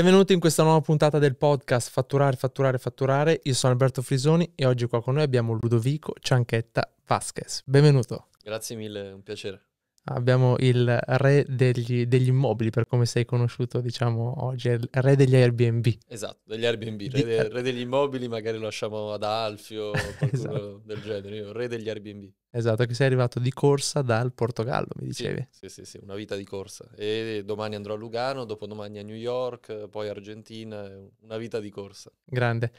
Benvenuti in questa nuova puntata del podcast Fatturare, Fatturare, Fatturare. Io sono Alberto Frisoni e oggi qua con noi abbiamo Ludovico Cianchetta Vasquez. Benvenuto. Grazie mille, un piacere abbiamo il re degli, degli, immobili, per come sei conosciuto, diciamo, oggi, il re degli Airbnb. Esatto, degli Airbnb, Di... re, de, re, degli immobili magari lo lasciamo ad Alfio o qualcuno esatto. del genere, Io, re degli Airbnb. Esatto, che sei arrivato di corsa dal Portogallo, mi dicevi. Sì, sì, sì, sì, una vita di corsa. E domani andrò a Lugano, dopodomani a New York, poi Argentina, una vita di corsa. Grande.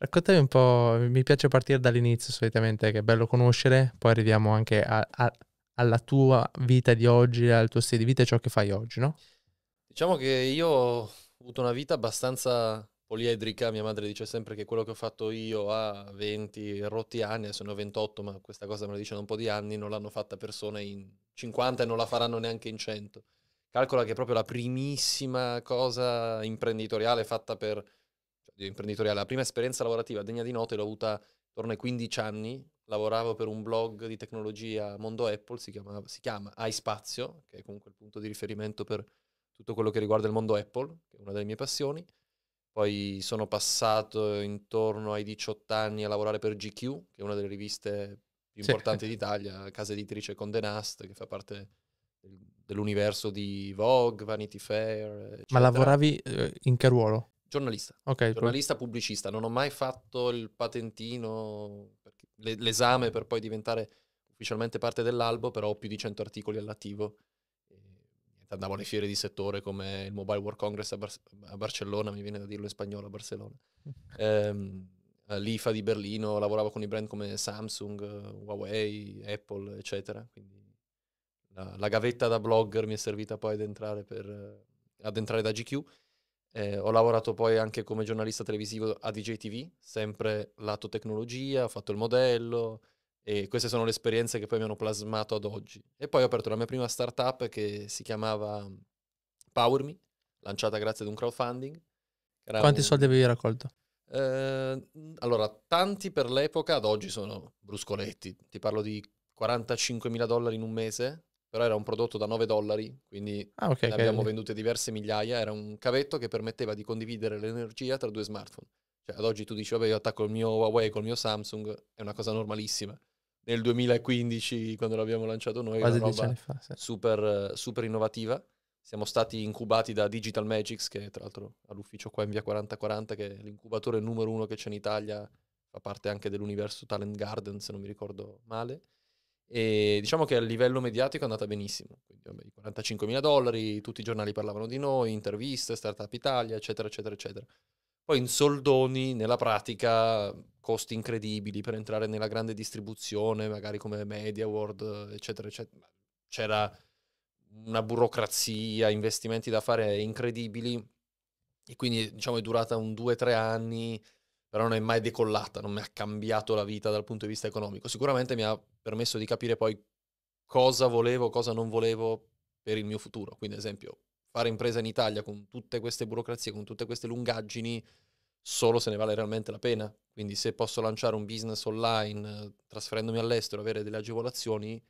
Raccontami un po', mi piace partire dall'inizio solitamente, che è bello conoscere, poi arriviamo anche a, a alla tua vita di oggi, al tuo stile di vita e ciò che fai oggi, no? Diciamo che io ho avuto una vita abbastanza poliedrica, mia madre dice sempre che quello che ho fatto io a 20 rotti anni, adesso ne ho 28, ma questa cosa me la dice da un po' di anni, non l'hanno fatta persone in 50 e non la faranno neanche in 100. Calcola che proprio la primissima cosa imprenditoriale fatta per, cioè imprenditoriale, la prima esperienza lavorativa degna di notte l'ho avuta Torno ai 15 anni, lavoravo per un blog di tecnologia Mondo Apple, si, chiama, si chiama iSpazio, che è comunque il punto di riferimento per tutto quello che riguarda il mondo Apple, che è una delle mie passioni. Poi sono passato intorno ai 18 anni a lavorare per GQ, che è una delle riviste più sì. importanti d'Italia, casa editrice con The Nast, che fa parte dell'universo di Vogue, Vanity Fair. Eccetera. Ma lavoravi eh, in che ruolo? Giornalista. Okay, giornalista poi. pubblicista. Non ho mai fatto il patentino, l'esame per poi diventare ufficialmente parte dell'albo, però ho più di 100 articoli all'attivo. Andavo alle fiere di settore come il Mobile World Congress a, Bar- a Barcellona, mi viene da dirlo in spagnolo a Barcellona. ehm, All'IFA di Berlino lavoravo con i brand come Samsung, Huawei, Apple, eccetera. Quindi la, la gavetta da blogger mi è servita poi ad entrare, per, ad entrare da GQ. Eh, ho lavorato poi anche come giornalista televisivo a DJTV, sempre lato tecnologia, ho fatto il modello e queste sono le esperienze che poi mi hanno plasmato ad oggi. E poi ho aperto la mia prima startup che si chiamava mhmm, PowerMe, lanciata grazie ad un crowdfunding. Quanti un... soldi avevi raccolto? Eh, allora, tanti per l'epoca, ad oggi sono bruscoletti, ti parlo di 45 mila dollari in un mese, però era un prodotto da 9 dollari, quindi ah, okay, ne abbiamo vendute diverse migliaia, era un cavetto che permetteva di condividere l'energia tra due smartphone. Cioè, ad oggi tu dici, vabbè, io attacco il mio Huawei col mio Samsung, è una cosa normalissima. Nel 2015, quando l'abbiamo lanciato noi, Quasi una roba fa, sì. super, super innovativa. Siamo stati incubati da Digital Magics, che tra l'altro ha l'ufficio qua in via 4040, che è l'incubatore numero uno che c'è in Italia, fa parte anche dell'universo Talent Garden, se non mi ricordo male e diciamo che a livello mediatico è andata benissimo. Quindi, vabbè, 45.000 dollari, tutti i giornali parlavano di noi, interviste, Startup Italia, eccetera, eccetera, eccetera. Poi in soldoni, nella pratica, costi incredibili per entrare nella grande distribuzione, magari come Media World, eccetera, eccetera. C'era una burocrazia, investimenti da fare incredibili. E quindi, diciamo, è durata un 2-3 anni però non è mai decollata, non mi ha cambiato la vita dal punto di vista economico. Sicuramente mi ha permesso di capire poi cosa volevo, cosa non volevo per il mio futuro. Quindi, ad esempio, fare impresa in Italia con tutte queste burocrazie, con tutte queste lungaggini, solo se ne vale realmente la pena. Quindi se posso lanciare un business online trasferendomi all'estero, avere delle agevolazioni,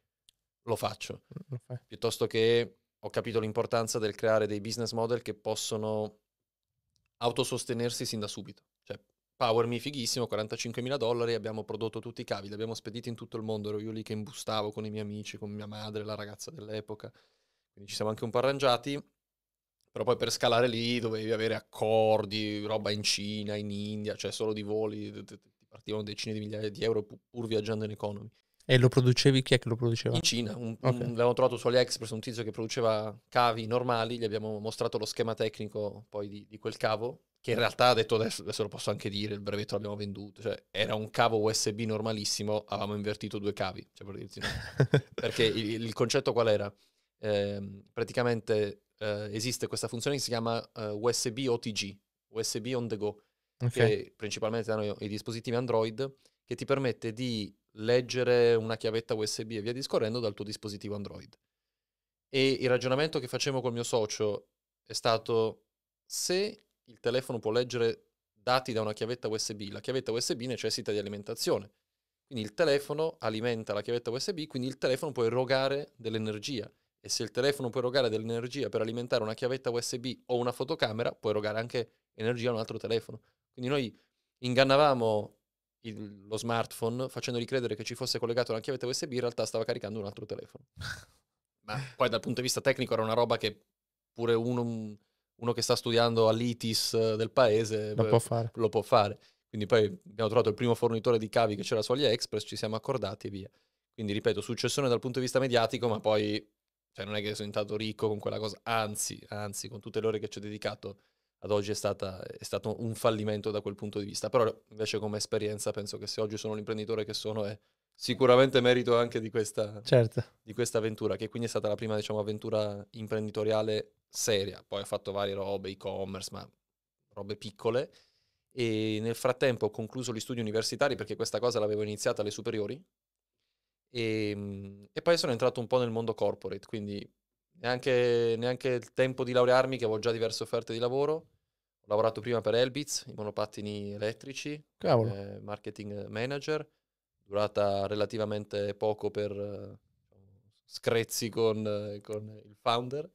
lo faccio. Mm, okay. Piuttosto che ho capito l'importanza del creare dei business model che possono autosostenersi sin da subito. PowerMe fighissimo, 45.000 dollari, abbiamo prodotto tutti i cavi, li abbiamo spediti in tutto il mondo, ero io lì che imbustavo con i miei amici, con mia madre, la ragazza dell'epoca, quindi ci siamo anche un po' arrangiati, però poi per scalare lì dovevi avere accordi, roba in Cina, in India, cioè solo di voli, ti partivano decine di migliaia di euro pur viaggiando in economy. E lo producevi? Chi è che lo produceva? In Cina. Un, okay. un, l'abbiamo trovato su AliExpress un tizio che produceva cavi normali, gli abbiamo mostrato lo schema tecnico poi di, di quel cavo che in realtà ha detto adesso, adesso, lo posso anche dire, il brevetto l'abbiamo venduto, cioè era un cavo USB normalissimo, avevamo invertito due cavi, cioè per dirti, no? perché il, il, concetto qual era? Eh, praticamente eh, esiste questa funzione che si chiama eh, USB OTG, USB on the go, okay. che principalmente hanno i dispositivi Android, che ti permette di leggere una chiavetta USB e via discorrendo dal tuo dispositivo Android. E il ragionamento che facevo col mio socio è stato se il telefono può leggere dati da una chiavetta USB, la chiavetta USB necessita di alimentazione. Quindi il telefono alimenta la chiavetta USB, quindi il telefono può erogare dell'energia. E se il telefono può erogare dell'energia per alimentare una chiavetta USB o una fotocamera, può erogare anche energia a un altro telefono. Quindi noi ingannavamo il, lo smartphone facendogli credere che ci fosse collegato una chiavetta USB, in realtà stava caricando un altro telefono. Ma poi dal punto di vista tecnico era una roba che pure uno, uno che sta studiando all'ITIS eh, del paese lo, beh, può, fare. lo può fare. Quindi poi abbiamo trovato il primo fornitore di cavi che c'era su AliExpress, ci siamo accordati e via. Quindi ripeto, successione dal punto di vista mediatico, ma poi cioè, non è che sono diventato ricco con quella cosa, anzi, anzi, con tutte le ore che ci ho dedicato ad oggi è, stata, è, stato un fallimento da quel punto di vista. Però invece come esperienza penso che se oggi sono l'imprenditore che sono è sicuramente merito anche di questa, certo. di questa avventura, che quindi è stata la prima diciamo, avventura imprenditoriale seria, poi ho fatto varie robe, e-commerce, ma robe piccole. E nel frattempo ho concluso gli studi universitari perché questa cosa l'avevo iniziata alle superiori. E, ehm, e poi sono entrato un po' nel mondo corporate, quindi neanche, neanche il tempo di laurearmi, che avevo già diverse offerte di lavoro. Ho lavorato prima per Elbitz, i monopattini elettrici, eh, marketing manager, durata relativamente poco per uh, screzzi con, eh, con il founder.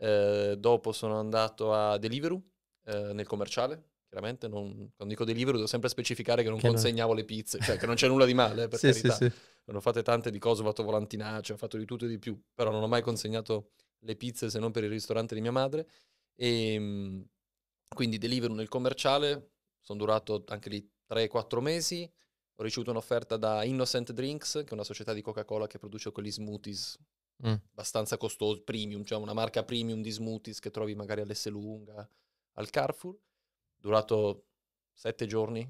Ehm, dopo sono andato a Deliveroo, eh, nel commerciale. Chiaramente non, quando dico Deliveroo devo sempre specificare che non che consegnavo no. le pizze, cioè che non c'è nulla di male, per sì, carità. Sì, sì. Ne ho fatte tante di cose, ho fatto volantinacce, ho fatto di tutto e di più, però non ho mai consegnato le pizze se non per il ristorante di mia madre. E, ehm, quindi Deliveroo nel commerciale, sono durato anche lì 3-4 mesi, ho ricevuto un'offerta da Innocent Drinks, che è una società di Coca-Cola che produce quegli smoothies mm. abbastanza costoso, premium, cioè una marca premium di smoothies che trovi magari all'Esselunga, al Carrefour, durato sette giorni.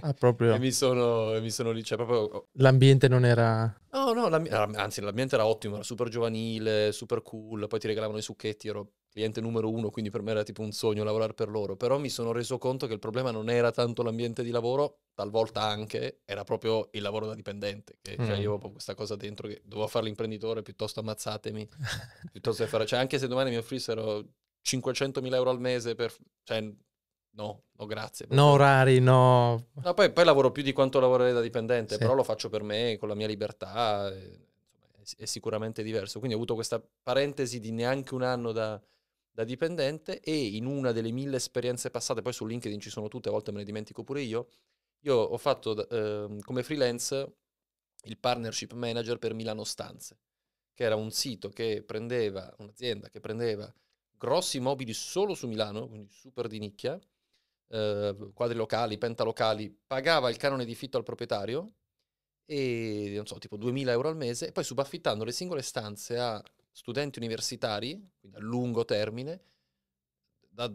Ah, proprio? e, mi sono, mi sono lì, cioè proprio... L'ambiente non era... No, no, l'ambi- ah, anzi l'ambiente era ottimo, era super giovanile, super cool, poi ti regalavano i succhetti, ero cliente numero uno, quindi per me era tipo un sogno lavorare per loro, però mi sono reso conto che il problema non era tanto l'ambiente di lavoro, talvolta anche, era proprio il lavoro da dipendente, che, cioè mm. cioè io avevo questa cosa dentro che dovevo fare l'imprenditore, piuttosto ammazzatemi, piuttosto che fare, cioè anche se domani mi offrissero 500.000 euro al mese per... Cioè, No, no, grazie. No orari, no. no poi, poi, lavoro più di quanto lavorerei da dipendente, sì. però lo faccio per me, con la mia libertà, è, è, sicuramente diverso. Quindi ho avuto questa parentesi di neanche un anno da, da dipendente e in una delle mille esperienze passate, poi su LinkedIn ci sono tutte, a volte me ne dimentico pure io, io ho fatto eh, come freelance il partnership manager per Milano Stanze, che era un sito che prendeva, un'azienda che prendeva grossi mobili solo su Milano, quindi super di nicchia, eh, quadri locali, pentalocali, pagava il canone di fitto al proprietario e non so, tipo 2000 euro al mese, e poi subaffittando le singole stanze a studenti universitari, quindi a lungo termine, da,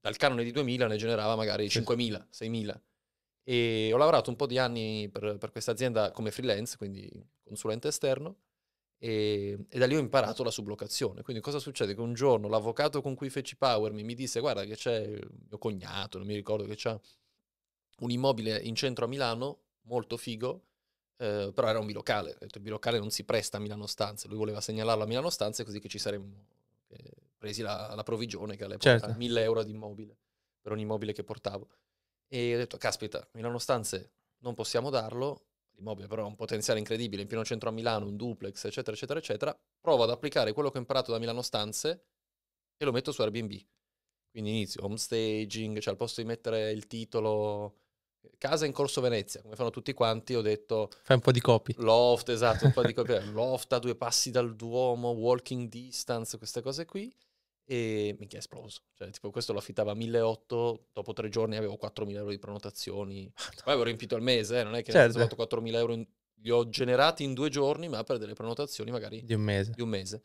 dal canone di 2000 ne generava magari 5.000, 6.000. E ho lavorato un po' di anni per, per questa azienda come freelance, quindi consulente esterno, e, e, da lì ho imparato la sublocazione. Quindi cosa succede? Che un giorno l'avvocato con cui feci Power mi, mi disse guarda che c'è mio cognato, non mi ricordo che c'è un immobile in centro a Milano, molto figo, eh, però era un bilocale, ho detto il bilocale non si presta a Milano Stanze, lui voleva segnalarlo a Milano Stanze così che ci saremmo eh, presi la, la, provvigione che all'epoca certo. era 1000 euro di immobile per ogni immobile che portavo. E ho detto, caspita, Milano Stanze non possiamo darlo, l'immobile però ha un potenziale incredibile, in pieno centro a Milano, un duplex, eccetera, eccetera, eccetera, provo ad applicare quello che ho imparato da Milano Stanze e lo metto su Airbnb. Quindi inizio home staging, cioè al posto di mettere il titolo casa in corso Venezia, come fanno tutti quanti, ho detto... Fai un po' di copy. Loft, esatto, un po' di copy. loft a due passi dal Duomo, walking distance, queste cose qui. E minchia è esploso. Cioè, tipo, questo lo affittava a 1.800, dopo tre giorni avevo 4.000 euro di prenotazioni. Poi avevo riempito il mese, eh, non è che certo. ho fatto 4.000 euro in, li ho generati in due giorni, ma per delle prenotazioni magari di un mese. Di un mese.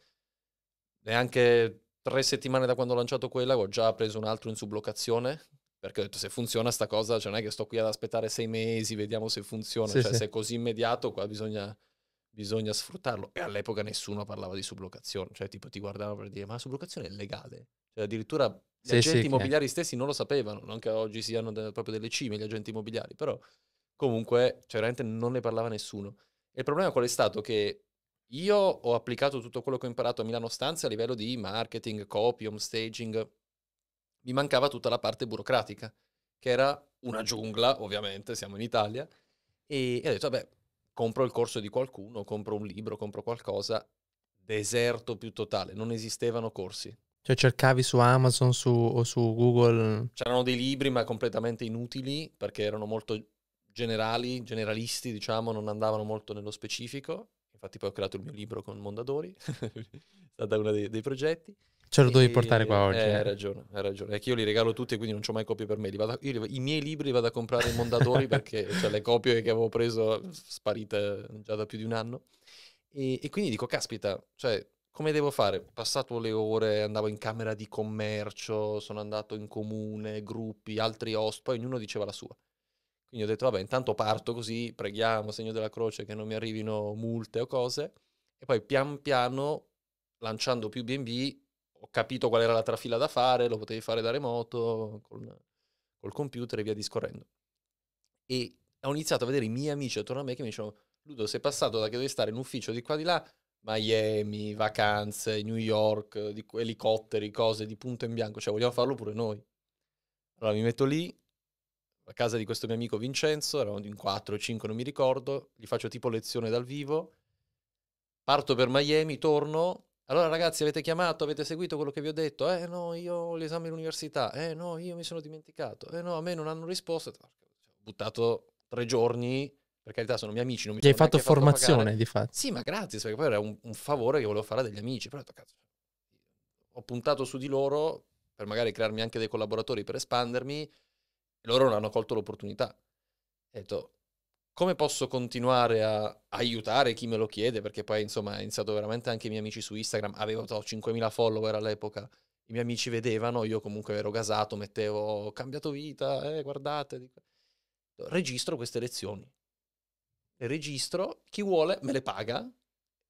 Neanche tre settimane da quando ho lanciato quella, ho già preso un altro in sublocazione, perché ho detto, se funziona sta cosa, cioè non è che sto qui ad aspettare sei mesi, vediamo se funziona. Sì, cioè, sì. se è così immediato, qua bisogna, bisogna, sfruttarlo. E all'epoca nessuno parlava di sublocazione. Cioè, tipo, ti guardavano per dire, ma la sublocazione è legale. Cioè, addirittura gli sì, agenti eh. immobiliari stessi non lo sapevano. Non che oggi siano de- proprio delle cime gli agenti immobiliari, però comunque, cioè, veramente non ne parlava nessuno. E il problema qual è stato? Che io ho applicato tutto quello che ho imparato a Milano Stanze a livello di marketing, copy, home staging, mi mancava tutta la parte burocratica, che era una giungla, ovviamente, siamo in Italia, e, e ho detto, vabbè, compro il corso di qualcuno, compro un libro, compro qualcosa, deserto più totale, non esistevano corsi. Cioè cercavi su Amazon su, o su Google? C'erano dei libri ma completamente inutili perché erano molto generali, generalisti diciamo, non andavano molto nello specifico. Infatti poi ho creato il mio libro con Mondadori, è stato uno dei, dei progetti. Ce lo devi portare qua oggi. Eh, Hai eh. ragione, hai ragione. È che io li regalo tutti e quindi non ho mai copie per me. A... Io li... I miei libri li vado a comprare in Mondadori perché cioè, le copie che avevo preso sparite già da più di un anno. E, e quindi dico, caspita, cioè, come devo fare? Passato le ore, andavo in camera di commercio, sono andato in comune, gruppi, altri host, poi ognuno diceva la sua. Quindi ho detto, vabbè, intanto parto così, preghiamo, segno della croce, che non mi arrivino multe o cose. E poi pian piano, lanciando più BB, ho capito qual era la trafila da fare, lo potevi fare da remoto, col, col computer e via discorrendo. E ho iniziato a vedere i miei amici attorno a me che mi dicevano, Ludo, sei passato da che dovevi stare in ufficio di qua di là, Miami, vacanze, New York, di, elicotteri, cose di punto in bianco, cioè vogliamo farlo pure noi. Allora mi metto lì, a casa di questo mio amico Vincenzo, eravamo in 4 o 5, non mi ricordo, gli faccio tipo lezione dal vivo, parto per Miami, torno, allora ragazzi avete chiamato, avete seguito quello che vi ho detto? Eh no, io ho l'esame all'università, eh no, io mi sono dimenticato, eh no, a me non hanno risposto. Cioè, ho buttato tre giorni, per carità sono miei amici. Non mi Gli hai fatto formazione fatto di fatto. Sì, ma grazie, perché poi era un, un favore che volevo fare a degli amici. Però cazzo, cioè, ho puntato su di loro per magari crearmi anche dei collaboratori per espandermi, e loro non hanno colto l'opportunità. Ho detto, come posso continuare a aiutare chi me lo chiede? Perché poi, insomma, ho iniziato veramente anche i miei amici su Instagram, avevo 5.000 follower all'epoca, i miei amici vedevano, io comunque ero gasato, mettevo, ho cambiato vita, eh, guardate. Registro queste lezioni. Le registro, chi vuole me le paga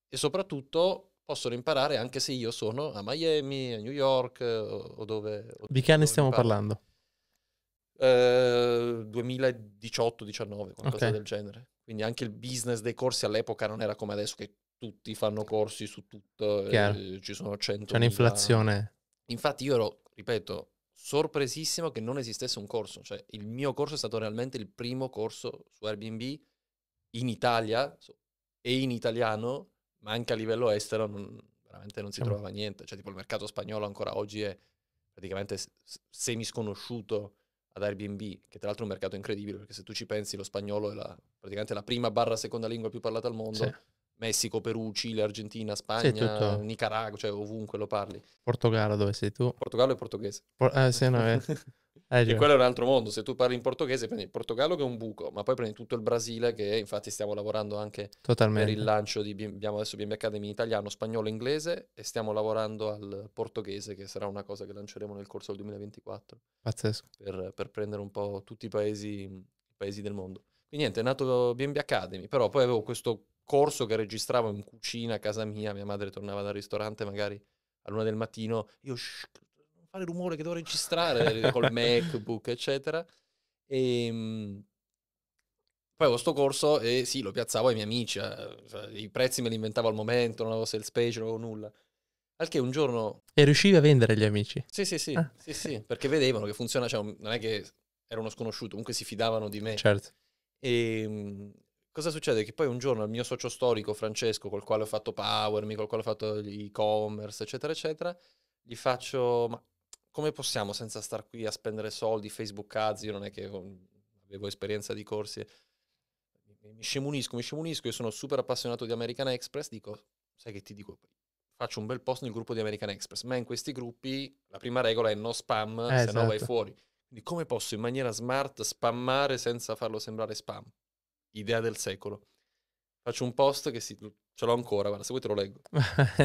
e soprattutto possono imparare anche se io sono a Miami, a New York o dove... di che anni stiamo imparare. parlando? 2018-19, eh, qualcosa okay. del genere. Quindi anche il business dei corsi all'epoca non era come adesso che tutti fanno corsi su tutto, eh, ci sono 100. C'è un'inflazione. Infatti io ero, ripeto, sorpresissimo che non esistesse un corso, cioè il mio corso è stato realmente il primo corso su Airbnb in Italia e in italiano, ma anche a livello estero non, veramente non si trovava niente, cioè tipo il mercato spagnolo ancora oggi è praticamente semi sconosciuto ad Airbnb, che tra l'altro è un mercato incredibile, perché se tu ci pensi lo spagnolo è la, praticamente la prima barra seconda lingua più parlata al mondo. Sì. Messico, Perù, Cile, Argentina, Spagna, Nicaragua, cioè ovunque lo parli. Portogallo dove sei tu? Portogallo e portoghese. Por- eh, sì, no, eh. Eh, e quello è un altro mondo. Se tu parli in portoghese, prendi il Portogallo che è un buco, ma poi prendi tutto il Brasile, che infatti stiamo lavorando anche Totalmente. per il lancio di abbiamo adesso BMB Academy in italiano, spagnolo e inglese, e stiamo lavorando al portoghese, che sarà una cosa che lanceremo nel corso del 2024. Pazzesco. Per, per prendere un po' tutti i paesi, i paesi del mondo. Quindi niente, è nato BMB Academy, però poi avevo questo corso che registravo in cucina a casa mia, mia madre tornava dal ristorante magari a luna del mattino, io fare rumore che devo registrare col MacBook, eccetera. E, ehm, poi avevo sto corso e sì, lo piazzavo ai miei amici, eh, cioè, i prezzi me li inventavo al momento, non avevo sales page, non avevo nulla. Al che un giorno... E riuscivi a vendere agli amici? Sì, sì, sì, ah. sì, sì perché vedevano che funziona, cioè, non è che era uno sconosciuto, comunque si fidavano di me. Certo. E ehm, cosa succede? Che poi un giorno il mio socio storico Francesco, col quale ho fatto PowerMe, col quale ho fatto e-commerce, eccetera, eccetera, gli faccio, ma come possiamo senza star qui a spendere soldi, Facebook ads, io non è che avevo esperienza di corsi, mi scemunisco, mi scemunisco, io sono super appassionato di American Express, dico, sai che ti dico, faccio un bel post nel gruppo di American Express, ma in questi gruppi la prima regola è no spam, eh, se esatto. no vai esatto. fuori. Quindi come posso in maniera smart spammare senza farlo sembrare spam? Idea del secolo. Faccio un post che si... ce l'ho ancora, guarda, se vuoi te lo leggo.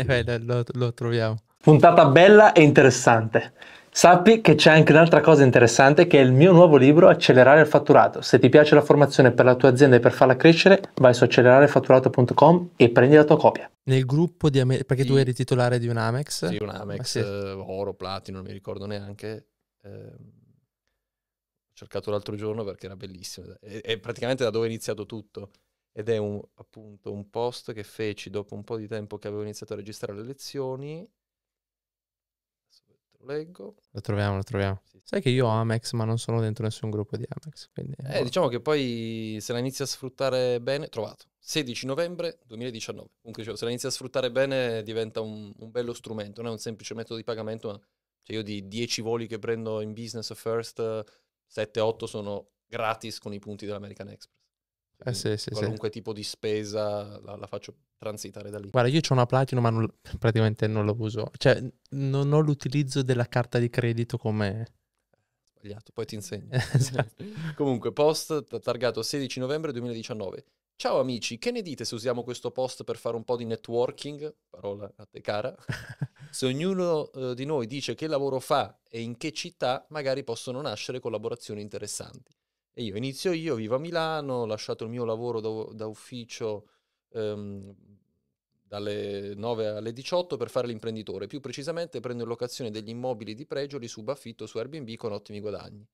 Beh, lo, lo troviamo. Puntata bella e interessante. Sappi che c'è anche un'altra cosa interessante che è il mio nuovo libro Accelerare il fatturato. Se ti piace la formazione per la tua azienda e per farla crescere, vai su accelerarefatturato.com e prendi la tua copia. Nel gruppo di Amex, perché sì. tu eri titolare di un Amex? Sì, un Amex, sì. oro, platino, non mi ricordo neanche. Eh, ho cercato l'altro giorno perché era bellissimo. È, è praticamente da dove è iniziato tutto ed è un, appunto un post che feci dopo un po' di tempo che avevo iniziato a registrare le lezioni. Lo leggo. Lo troviamo, lo troviamo. Sì. Sai che io ho Amex, ma non sono dentro nessun gruppo di Amex. Quindi... Eh, boh. diciamo che poi se la inizi a sfruttare bene, trovato. 16 novembre 2019. Comunque dicevo, se la inizi a sfruttare bene diventa un, un bello strumento, non è un semplice metodo di pagamento, ma cioè io di 10 voli che prendo in business first, 7-8 sono gratis con i punti dell'American Express eh sì, sì, qualunque sì. tipo di spesa la, la, faccio transitare da lì. Guarda, io ho una platino, ma non, praticamente non la uso. Cioè, non ho l'utilizzo della carta di credito come... Sbagliato, poi ti insegno. Esatto. Comunque, post targato 16 novembre 2019. Ciao amici, che ne dite se usiamo questo post per fare un po' di networking? Parola a te cara. se ognuno eh, di noi dice che lavoro fa e in che città, magari possono nascere collaborazioni interessanti. E io inizio io, vivo a Milano, ho lasciato il mio lavoro da, da ufficio ehm, dalle 9 alle 18 per fare l'imprenditore. Più precisamente prendo in locazione degli immobili di pregio, li subaffitto su Airbnb con ottimi guadagni.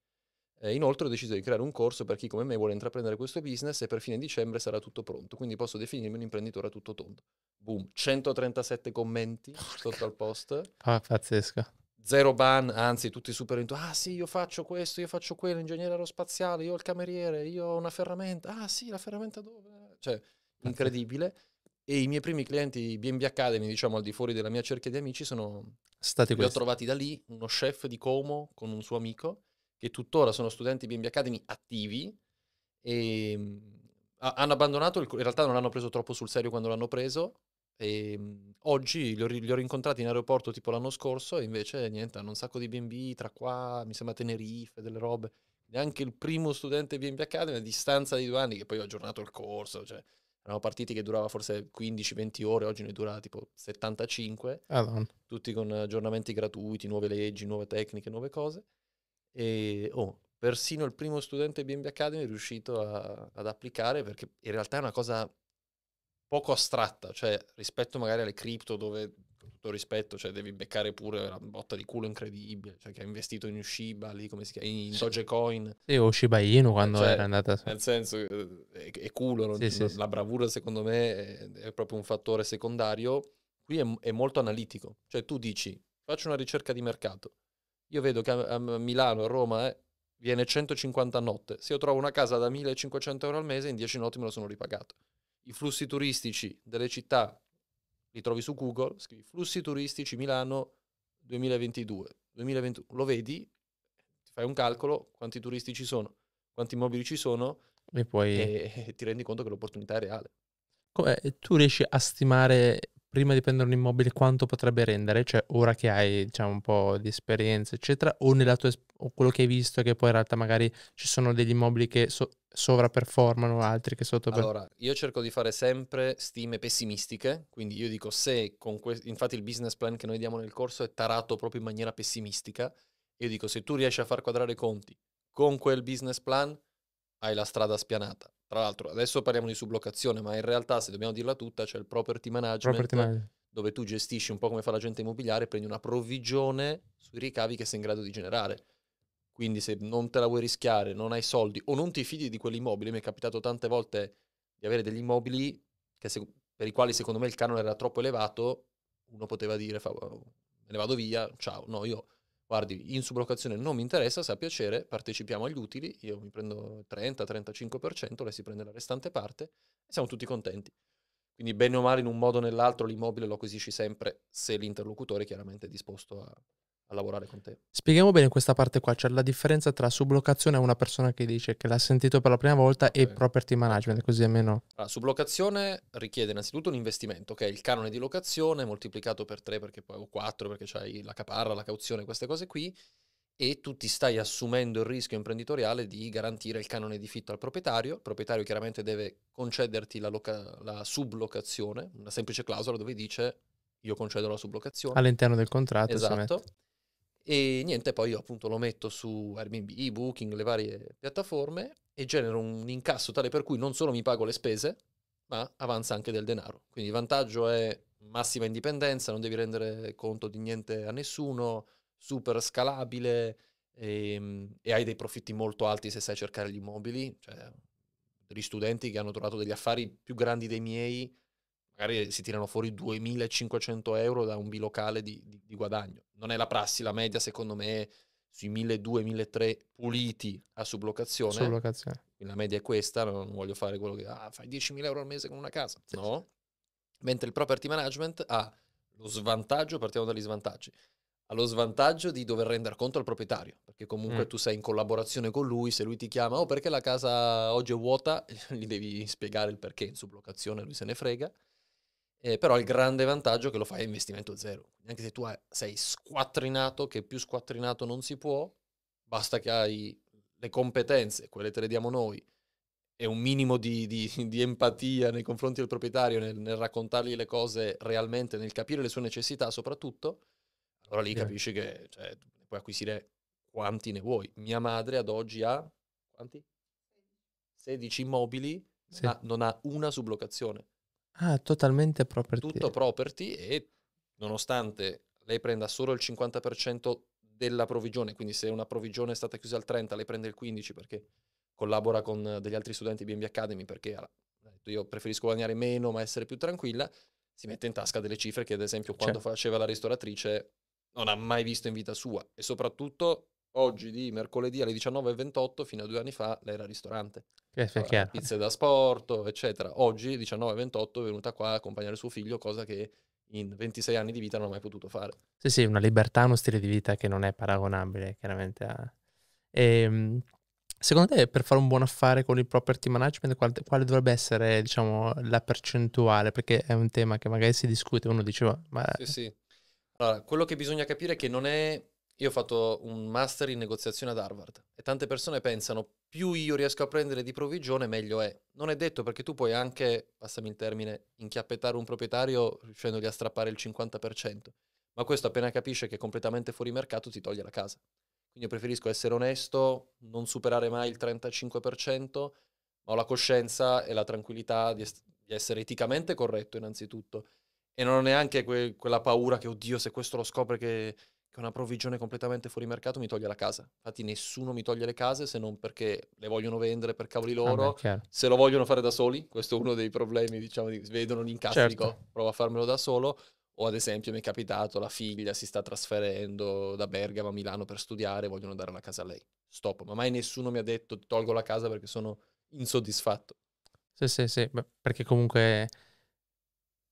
E inoltre ho deciso di creare un corso per chi come me vuole intraprendere questo business e per fine dicembre sarà tutto pronto, quindi posso definirmi un imprenditore a tutto tondo. Boom, 137 commenti Porca. sotto al post. Ah, pazzesco zero ban, anzi tutti super into, ah sì io faccio questo, io faccio quello, ingegnere aerospaziale, io ho il cameriere, io ho una ferramenta, ah sì la ferramenta dove? Cioè, eh, incredibile. E i miei primi clienti BNB Academy, diciamo al di fuori della mia cerchia di amici, sono stati questi. li ho trovati da lì, uno chef di Como con un suo amico, che tuttora sono studenti BNB Academy attivi e ehm, hanno abbandonato, in realtà non l'hanno preso troppo sul serio quando l'hanno preso, e ehm, oggi li ho, li ho, rincontrati in aeroporto tipo l'anno scorso e invece niente, hanno un sacco di BB tra qua, mi sembra Tenerife, delle robe. Neanche il primo studente BB Academy a distanza di due anni, che poi ho aggiornato il corso, cioè erano partiti che durava forse 15-20 ore, oggi ne dura tipo 75, Adon. Ah, tutti con aggiornamenti gratuiti, nuove leggi, nuove tecniche, nuove cose. E oh, persino il primo studente BB Academy è riuscito a, ad applicare perché in realtà è una cosa poco astratta, cioè rispetto magari alle cripto dove tutto rispetto, cioè devi beccare pure una botta di culo incredibile, cioè che ha investito in Shiba lì, come si chiama, in Dogecoin. Sì, o Shiba Inu quando cioè, era andata. Nel senso, eh, è, è culo, non, sì, sì, la bravura secondo me è, è, proprio un fattore secondario. Qui è, è, molto analitico, cioè tu dici, faccio una ricerca di mercato, io vedo che a, a Milano, a Roma, eh, viene 150 a notte, se io trovo una casa da 1500 euro al mese, in 10 notti me lo sono ripagato i flussi turistici delle città, li trovi su Google, scrivi flussi turistici Milano 2022, 2021, lo vedi, ti fai un calcolo quanti turisti ci sono, quanti immobili ci sono e, poi... e, e ti rendi conto che l'opportunità è reale. Com'è? Tu riesci a stimare prima di prendere un immobile quanto potrebbe rendere, cioè ora che hai diciamo, un po' di esperienza, eccetera, o, nella tua, o quello che hai visto che poi in realtà magari ci sono degli immobili che so- sovraperformano altri che sotto... Allora, io cerco di fare sempre stime pessimistiche, quindi io dico se con questo... Infatti il business plan che noi diamo nel corso è tarato proprio in maniera pessimistica, io dico se tu riesci a far quadrare i conti con quel business plan hai la strada spianata. Tra l'altro, adesso parliamo di sublocazione, ma in realtà, se dobbiamo dirla tutta, c'è il property management, property management. dove tu gestisci un po' come fa l'agente immobiliare, prendi una provvigione sui ricavi che sei in grado di generare. Quindi se non te la vuoi rischiare, non hai soldi o non ti fidi di quell'immobile, mi è capitato tante volte di avere degli immobili se, per i quali secondo me il canone era troppo elevato, uno poteva dire me ne vado via, ciao, no, io guardi, in sublocazione non mi interessa, se ha piacere, partecipiamo agli utili, io mi prendo il 30-35%, lei si prende la restante parte e siamo tutti contenti. Quindi bene o male in un modo o nell'altro l'immobile lo acquisisci sempre se l'interlocutore chiaramente è disposto a, a lavorare con te. Spieghiamo bene questa parte qua, cioè la differenza tra sublocazione e una persona che dice che l'ha sentito per la prima volta okay. e property management, così almeno. La sublocazione richiede innanzitutto un investimento, che è il canone di locazione moltiplicato per 3 perché poi, o 4 perché c'hai la caparra, la cauzione, queste cose qui, e tu ti stai assumendo il rischio imprenditoriale di garantire il canone di fitto al proprietario. Il proprietario chiaramente deve concederti la, loca- la sublocazione, una semplice clausola dove dice io concedo la sublocazione. All'interno del contratto. Esatto. E niente, poi io appunto lo metto su Airbnb, Booking, le varie piattaforme e genero un incasso tale per cui non solo mi pago le spese, ma avanza anche del denaro. Quindi il vantaggio è massima indipendenza, non devi rendere conto di niente a nessuno, super scalabile e, ehm, e hai dei profitti molto alti se sai cercare gli immobili. Cioè, degli studenti che hanno trovato degli affari più grandi dei miei magari si tirano fuori 2.500 euro da un bilocale di, di, di, guadagno. Non è la prassi, la media secondo me è sui 1.200-1.300 puliti a sublocazione. sublocazione. la media è questa, non voglio fare quello che ah, fai 10.000 euro al mese con una casa. Sì, no. Sì. Mentre il property management ha lo svantaggio, partiamo dagli svantaggi, ha lo svantaggio di dover rendere conto al proprietario, perché comunque mm. tu sei in collaborazione con lui, se lui ti chiama, oh perché la casa oggi è vuota, gli devi spiegare il perché in sublocazione, lui se ne frega. Eh, però il grande vantaggio è che lo fai a investimento zero. Anche se tu sei squattrinato, che più squattrinato non si può, basta che hai le competenze, quelle te le diamo noi, e un minimo di, di, di empatia nei confronti del proprietario, nel, nel, raccontargli le cose realmente, nel capire le sue necessità soprattutto, allora lì capisci che cioè, puoi acquisire quanti ne vuoi. Mia madre ad oggi ha quanti? 16 immobili, sì. ma non ha una sublocazione Ah, totalmente property. Tutto property e nonostante lei prenda solo il 50% della provvigione, quindi se una provvigione è stata chiusa al 30, lei prende il 15 perché collabora con degli altri studenti BNB Academy perché io preferisco guadagnare meno ma essere più tranquilla, si mette in tasca delle cifre che ad esempio quando certo. faceva la ristoratrice non ha mai visto in vita sua e soprattutto oggi di mercoledì alle 19.28, fino a due anni fa lei era ristorante. Eh, allora, pizze da sport, eccetera. Oggi 19.28 è venuta qua a accompagnare suo figlio, cosa che in 26 anni di vita non ha mai potuto fare. Sì, sì, una libertà, uno stile di vita che non è paragonabile chiaramente a... E, ehm, secondo te per fare un buon affare con il property management quale, quale dovrebbe essere diciamo, la percentuale? Perché è un tema che magari si discute, uno diceva... Boh, ma... Sì, sì. Allora, quello che bisogna capire è che non è io ho fatto un master in negoziazione ad Harvard e tante persone pensano più io riesco a prendere di provvigione meglio è. Non è detto perché tu puoi anche, passami il termine, inchiappettare un proprietario riuscendogli a strappare il 50%, ma questo appena capisce che è completamente fuori mercato ti toglie la casa. Quindi io preferisco essere onesto, non superare mai il 35%, ma ho la coscienza e la tranquillità di, est- di essere eticamente corretto innanzitutto. E non ho neanche que- quella paura che, oddio, se questo lo scopre che che una provvigione completamente fuori mercato mi toglie la casa. Infatti nessuno mi toglie le case se non perché le vogliono vendere per cavoli ah loro, ah, se lo vogliono fare da soli, questo è uno dei problemi, diciamo, di, vedono l'incasso, certo. dico oh, prova a farmelo da solo, o ad esempio mi è capitato la figlia si sta trasferendo da Bergamo a Milano per studiare, vogliono dare una casa a lei. Stop, ma mai nessuno mi ha detto tolgo la casa perché sono insoddisfatto. Sì, sì, sì, Beh, perché comunque...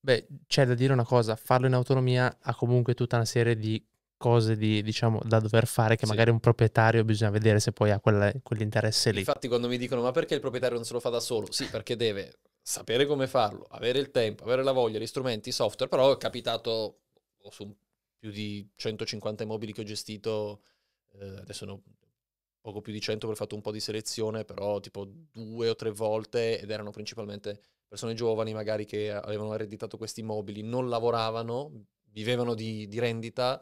Beh, c'è da dire una cosa, farlo in autonomia ha comunque tutta una serie di cose di, diciamo, da dover fare che sì. magari un proprietario bisogna vedere se poi ha quella, quell'interesse lì. Infatti quando mi dicono ma perché il proprietario non se lo fa da solo? Sì, perché deve sapere come farlo, avere il tempo, avere la voglia, gli strumenti, i software, però è capitato oh, su più di 150 immobili che ho gestito, eh, adesso sono poco più di 100 perché ho fatto un po' di selezione, però tipo due o tre volte ed erano principalmente persone giovani magari che avevano ereditato questi immobili, non lavoravano, vivevano di, di rendita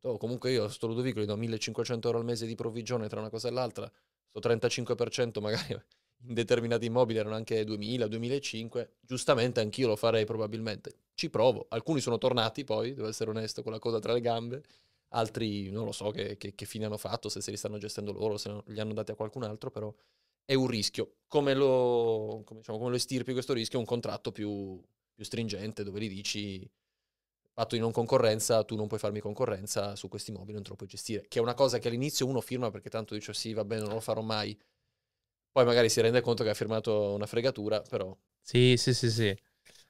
Detto, oh, comunque io a sto Ludovico gli do 1500 euro al mese di provvigione tra una cosa e l'altra, sto 35% magari in determinati immobili erano anche 2000, 2005, giustamente anch'io lo farei probabilmente. Ci provo, alcuni sono tornati poi, devo essere onesto, con la cosa tra le gambe, altri non lo so che, che, che fine hanno fatto, se se li stanno gestendo loro, se li hanno dati a qualcun altro, però è un rischio. Come lo, come, diciamo, come lo estirpi questo rischio? È un contratto più, più stringente dove gli dici fatto di non concorrenza, tu non puoi farmi concorrenza su questi mobili, non te lo puoi gestire. Che è una cosa che all'inizio uno firma perché tanto dice sì, va bene, non lo farò mai. Poi magari si rende conto che ha firmato una fregatura, però... Sì, sì, sì, sì.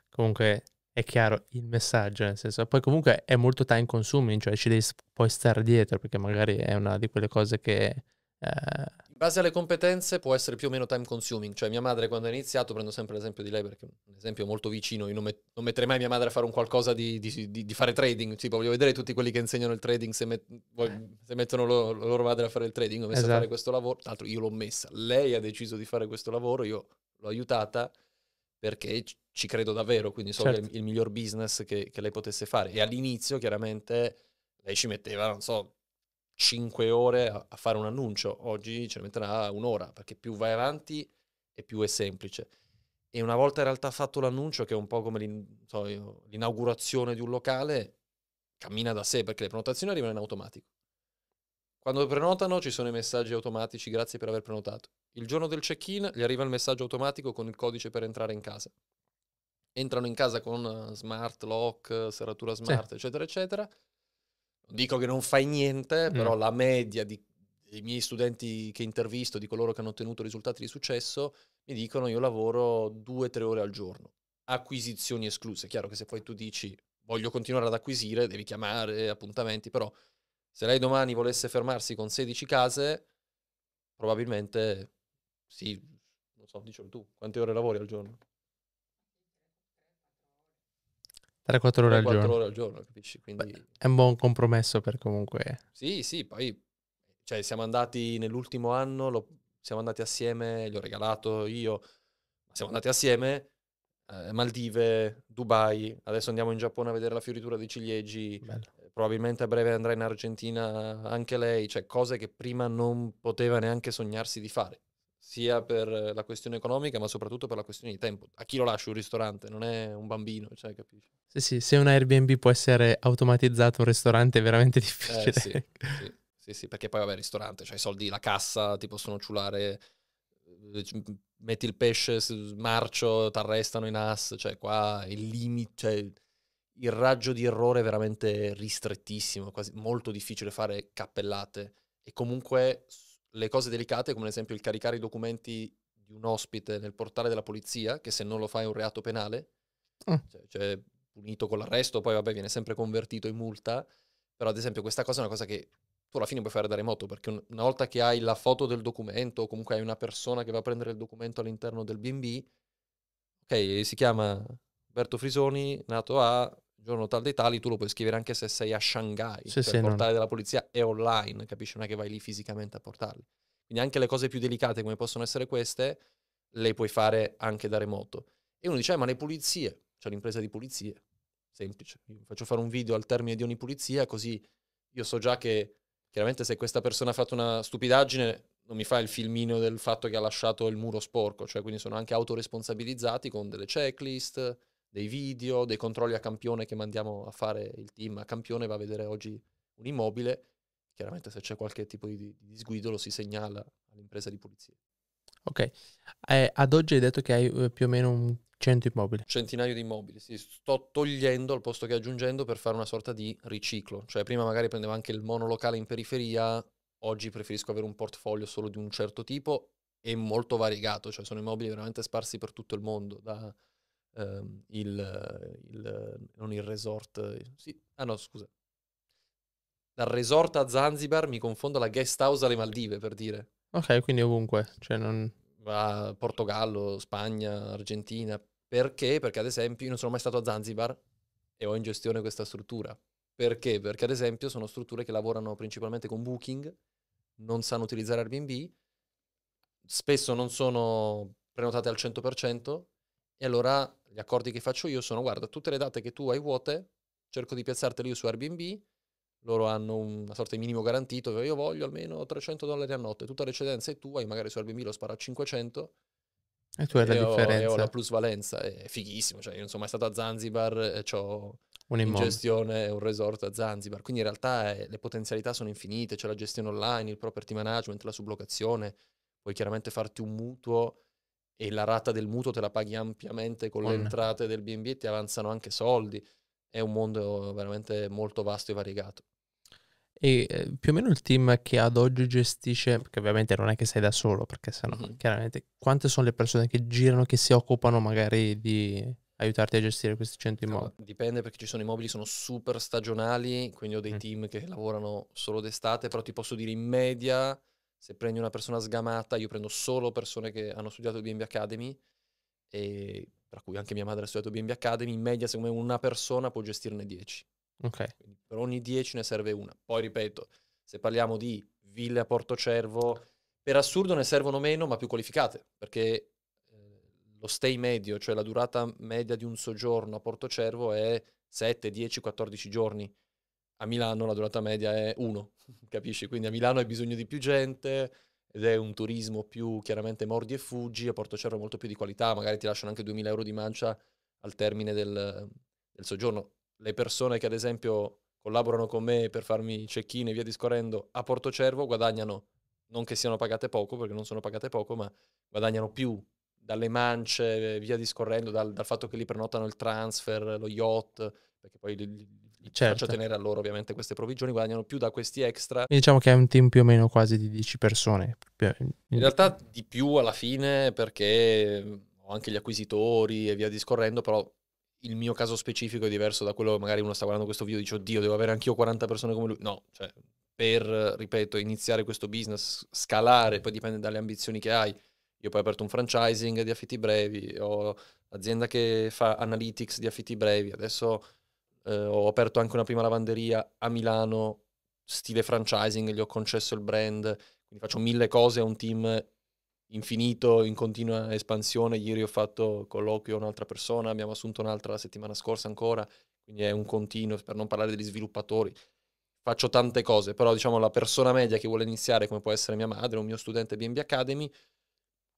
Comunque è chiaro il messaggio, nel senso... Poi comunque è molto time consuming, cioè ci devi poi stare dietro, perché magari è una di quelle cose che... Eh in base alle competenze può essere più o meno time consuming, cioè mia madre quando ha iniziato, prendo sempre l'esempio di lei perché è un esempio molto vicino, io non, met- non metterei mai mia madre a fare un qualcosa di, di, di, di, fare trading, tipo voglio vedere tutti quelli che insegnano il trading se, met- eh. se mettono lo- loro madre a fare il trading, ho messo esatto. a fare esatto. questo lavoro, tra l'altro io l'ho messa, lei ha deciso di fare questo lavoro, io l'ho aiutata perché ci credo davvero, quindi so certo. che è certo. il miglior business che, che lei potesse fare e all'inizio chiaramente lei ci metteva, non so, 5 ore a, fare un annuncio, oggi ce ne metterà un'ora, perché più vai avanti e più è semplice. E una volta in realtà fatto l'annuncio, che è un po' come l'in, so l'inaugurazione di un locale, cammina da sé perché le prenotazioni arrivano in automatico. Quando prenotano ci sono i messaggi automatici, grazie per aver prenotato. Il giorno del check-in gli arriva il messaggio automatico con il codice per entrare in casa. Entrano in casa con eh, smart lock, serratura smart, sì. eccetera, eccetera dico che non fai niente, però mm. la media di, dei miei studenti che intervisto, di coloro che hanno ottenuto risultati di successo, mi dicono io lavoro due o tre ore al giorno, acquisizioni escluse. È chiaro che se poi tu dici voglio continuare ad acquisire, devi chiamare, appuntamenti, però se lei domani volesse fermarsi con 16 case, probabilmente sì, non so, dicelo tu, quante ore lavori al giorno? 3-4 ore, al giorno. ore al giorno, capisci? Quindi... Beh, è un buon compromesso per comunque... Sì, sì, poi cioè, siamo andati nell'ultimo anno, lo, siamo andati assieme, gli ho regalato io, siamo andati assieme, eh, Maldive, Dubai, adesso andiamo in Giappone a vedere la fioritura dei ciliegi, eh, probabilmente a breve andrà in Argentina anche lei, cioè cose che prima non poteva neanche sognarsi di fare sia per la questione economica, ma soprattutto per la questione di tempo. A chi lo lascio un ristorante? Non è un bambino, cioè, capisci? Sì, sì, se un Airbnb può essere automatizzato, un ristorante è veramente difficile. Eh, sì, sì, sì, sì, perché poi, vabbè, il ristorante, cioè i soldi, la cassa, ti possono ciulare, eh, metti il pesce, marcio, ti arrestano in as, cioè qua il limite, cioè il raggio di errore è veramente ristrettissimo, quasi molto difficile fare cappellate. E comunque le cose delicate, come ad esempio il caricare i documenti di un ospite nel portale della polizia, che se non lo fa è un reato penale, mm. cioè, cioè punito con l'arresto, poi vabbè viene sempre convertito in multa, però ad esempio questa cosa è una cosa che tu alla fine puoi fare da remoto, perché una volta che hai la foto del documento, o comunque hai una persona che va a prendere il documento all'interno del BB, ok, si chiama Berto Frisoni, nato a giorno tal dei tali tu lo puoi scrivere anche se sei a Shanghai, sì, sì, il portale no. della polizia è online, capisci? Non è che vai lì fisicamente a portarli. Quindi anche le cose più delicate come possono essere queste, le puoi fare anche da remoto. E uno dice, eh, ma le pulizie, c'è l'impresa di pulizie, semplice. Io faccio fare un video al termine di ogni pulizia, così io so già che, chiaramente se questa persona ha fatto una stupidaggine, non mi fa il filmino del fatto che ha lasciato il muro sporco, cioè quindi sono anche autoresponsabilizzati con delle checklist, dei video, dei controlli a campione che mandiamo a fare il team a campione, va a vedere oggi un immobile, chiaramente se c'è qualche tipo di, di disguido lo si segnala all'impresa di pulizia. Ok, eh, ad oggi hai detto che hai eh, più o meno 100 immobili. Centinaio di immobili, sì, sto togliendo al posto che aggiungendo per fare una sorta di riciclo, cioè prima magari prendevo anche il monolocale in periferia, oggi preferisco avere un portfolio solo di un certo tipo e molto variegato, cioè sono immobili veramente sparsi per tutto il mondo, da ehm, il, il, non il resort, sì, ah no scusa, dal resort a Zanzibar mi confondo la guest house alle Maldive per dire. Ok, quindi ovunque, cioè non... A Portogallo, Spagna, Argentina, perché? Perché ad esempio io non sono mai stato a Zanzibar e ho in gestione questa struttura. Perché? Perché ad esempio sono strutture che lavorano principalmente con Booking, non sanno utilizzare Airbnb, spesso non sono prenotate al 100%, e allora gli accordi che faccio io sono, guarda, tutte le date che tu hai vuote, cerco di piazzartele io su Airbnb, loro hanno una sorta di minimo garantito, io voglio almeno 300 dollari a notte, tutta l'eccedenza è tua, e magari su Airbnb lo sparo a 500. E tu hai la ho, differenza. E ho la plusvalenza, è fighissimo, cioè io non sono mai stato a Zanzibar, e eh, ho un in gestione un resort a Zanzibar, quindi in realtà eh, le potenzialità sono infinite, c'è la gestione online, il property management, la sublocazione, puoi chiaramente farti un mutuo e la rata del mutuo te la paghi ampiamente con le entrate del BNB e ti avanzano anche soldi. È un mondo veramente molto vasto e variegato. E eh, più o meno il team che ad oggi gestisce, perché ovviamente non è che sei da solo, perché sennò mm-hmm. chiaramente quante sono le persone che girano, che si occupano magari di aiutarti a gestire questi 100 immobili? Ah, dipende perché ci sono immobili che sono super stagionali, quindi ho dei mm. team che lavorano solo d'estate, però ti posso dire in media se prendi una persona sgamata, io prendo solo persone che hanno studiato BNB Academy, e, tra cui anche mia madre ha studiato BNB Academy, in media secondo me una persona può gestirne 10. Okay. per ogni 10 ne serve una. Poi ripeto, se parliamo di ville a Porto Cervo, per assurdo ne servono meno ma più qualificate, perché eh, lo stay medio, cioè la durata media di un soggiorno a Porto Cervo è 7, 10, 14 giorni a Milano la durata media è uno, capisci? Quindi a Milano hai bisogno di più gente ed è un turismo più chiaramente mordi e fuggi, a Porto Cervo molto più di qualità, magari ti lasciano anche 2000 euro di mancia al termine del, del soggiorno. Le persone che ad esempio collaborano con me per farmi cecchine e via discorrendo a Porto Cervo guadagnano, non che siano pagate poco, perché non sono pagate poco, ma guadagnano più dalle mance, via discorrendo, dal, dal fatto che lì prenotano il transfer, lo yacht, perché poi certo. faccio tenere a loro ovviamente queste provvigioni, guadagnano più da questi extra. Quindi diciamo che è un team più o meno quasi di 10 persone. In realtà di più alla fine perché mm, ho anche gli acquisitori e via discorrendo, però il mio caso specifico è diverso da quello che magari uno sta guardando questo video e dice oddio devo avere anch'io 40 persone come lui. No, cioè per, ripeto, iniziare questo business, scalare, poi dipende dalle ambizioni che hai. Io poi ho aperto un franchising di affitti brevi, ho l'azienda che fa analytics di affitti brevi, adesso eh, ho aperto anche una prima lavanderia a Milano, stile franchising, gli ho concesso il brand, quindi faccio mille cose, è un team infinito, in continua espansione. Ieri ho fatto colloquio a un'altra persona, abbiamo assunto un'altra la settimana scorsa ancora, quindi è un continuo, per non parlare degli sviluppatori. Faccio tante cose, però diciamo la persona media che vuole iniziare, come può essere mia madre, un mio studente BNB Academy,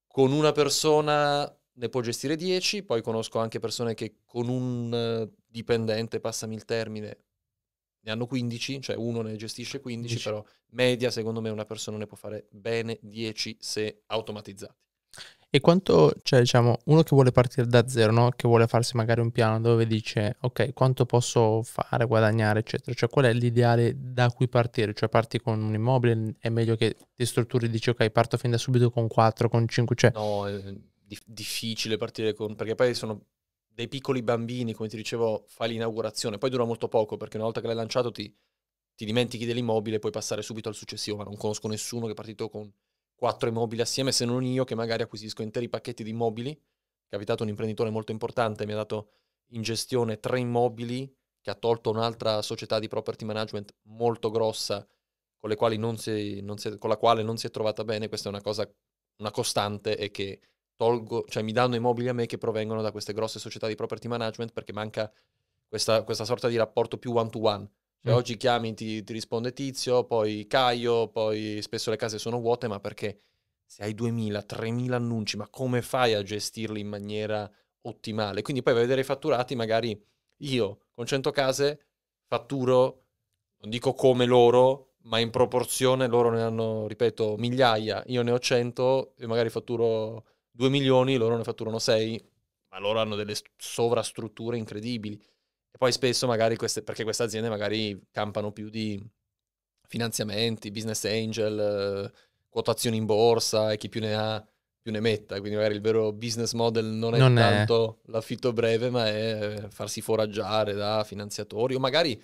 con una persona ne può gestire 10, poi conosco anche persone che con un dipendente, passami il termine, ne hanno 15, cioè uno ne gestisce 15, 10. però media secondo me una persona ne può fare bene 10 se automatizzati. E quanto, cioè diciamo, uno che vuole partire da zero, no? che vuole farsi magari un piano dove dice ok, quanto posso fare, guadagnare, eccetera, cioè qual è l'ideale da cui partire? Cioè parti con un immobile, è meglio che ti strutturi e dici ok, parto fin da subito con 4, con 5, cioè... No, è difficile partire con... perché poi sono dei piccoli bambini, come ti dicevo, fai l'inaugurazione, poi dura molto poco perché una volta che l'hai lanciato ti, ti dimentichi dell'immobile e puoi passare subito al successivo, ma non conosco nessuno che è partito con quattro immobili assieme, se non io che magari acquisisco interi pacchetti di immobili. È capitato un imprenditore molto importante, mi ha dato in gestione tre immobili che ha tolto un'altra società di property management molto grossa con, si, si, con la quale non si è trovata bene, questa è una cosa, una costante e che tolgo, cioè mi danno i mobili a me che provengono da queste grosse società di property management perché manca questa, questa sorta di rapporto più one-to-one. Cioè, mm. Oggi chiami, ti, ti risponde Tizio, poi Caio, poi spesso le case sono vuote, ma perché se hai 2.000, 3.000 annunci, ma come fai a gestirli in maniera ottimale? Quindi poi vai a vedere i fatturati, magari io con 100 case fatturo, non dico come loro, ma in proporzione loro ne hanno, ripeto, migliaia, io ne ho 100 e magari fatturo 2 milioni, loro ne fatturano 6, ma loro hanno delle sovrastrutture incredibili. E poi spesso magari queste, perché queste aziende magari campano più di finanziamenti, business angel, eh, quotazioni in borsa e chi più ne ha più ne metta, quindi magari il vero business model non è non tanto è. l'affitto breve, ma è eh, farsi foraggiare da finanziatori o magari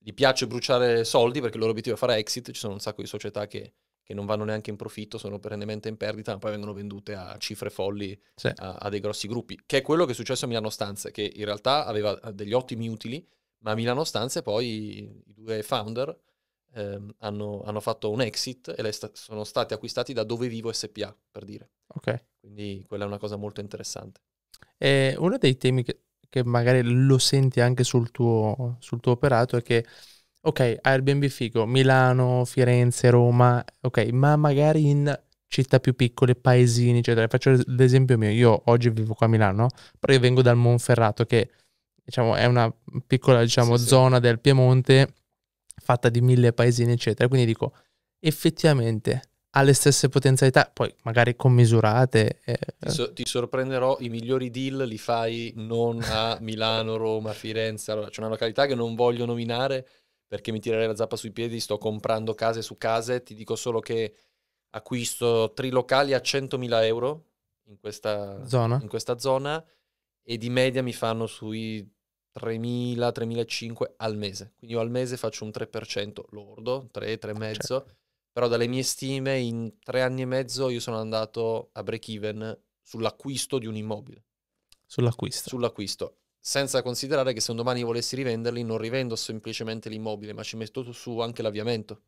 gli piace bruciare soldi perché il loro obiettivo è fare exit, ci sono un sacco di società che che non vanno neanche in profitto, sono perennemente in perdita, ma poi vengono vendute a cifre folli sì. a, a, dei grossi gruppi, che è quello che è successo a Milano Stanze, che in realtà aveva eh, degli ottimi utili, ma a Milano Stanze poi i due founder ehm, hanno, hanno, fatto un exit e sta- sono stati acquistati da Dove Vivo SPA, per dire. Okay. Quindi quella è una cosa molto interessante. Eh, uno dei temi che, che magari lo senti anche sul tuo, sul tuo operato è che ok, Airbnb figo, Milano, Firenze, Roma, ok, ma magari in città più piccole, paesini, eccetera. Faccio l'esempio mio, io oggi vivo qua a Milano, però io vengo dal Monferrato, che diciamo, è una piccola diciamo, sì, zona sì. del Piemonte fatta di mille paesini, eccetera. Quindi dico, effettivamente ha le stesse potenzialità, poi magari commisurate. Eh. Ti, so- ti, sorprenderò, i migliori deal li fai non a Milano, Roma, Firenze, allora c'è una località che non voglio nominare perché mi tirerei la zappa sui piedi, sto comprando case su case, ti dico solo che acquisto trilocali a 100.000 euro in questa zona, in questa zona e di media mi fanno sui 3.000-3.500 al mese. Quindi io al mese faccio un 3% lordo, 3-3,5%. Ah, certo. Però dalle mie stime in tre anni e mezzo io sono andato a break even sull'acquisto di un immobile. Sull'acquisto. Sull'acquisto senza considerare che se un domani volessi rivenderli non rivendo semplicemente l'immobile, ma ci metto su anche l'avviamento,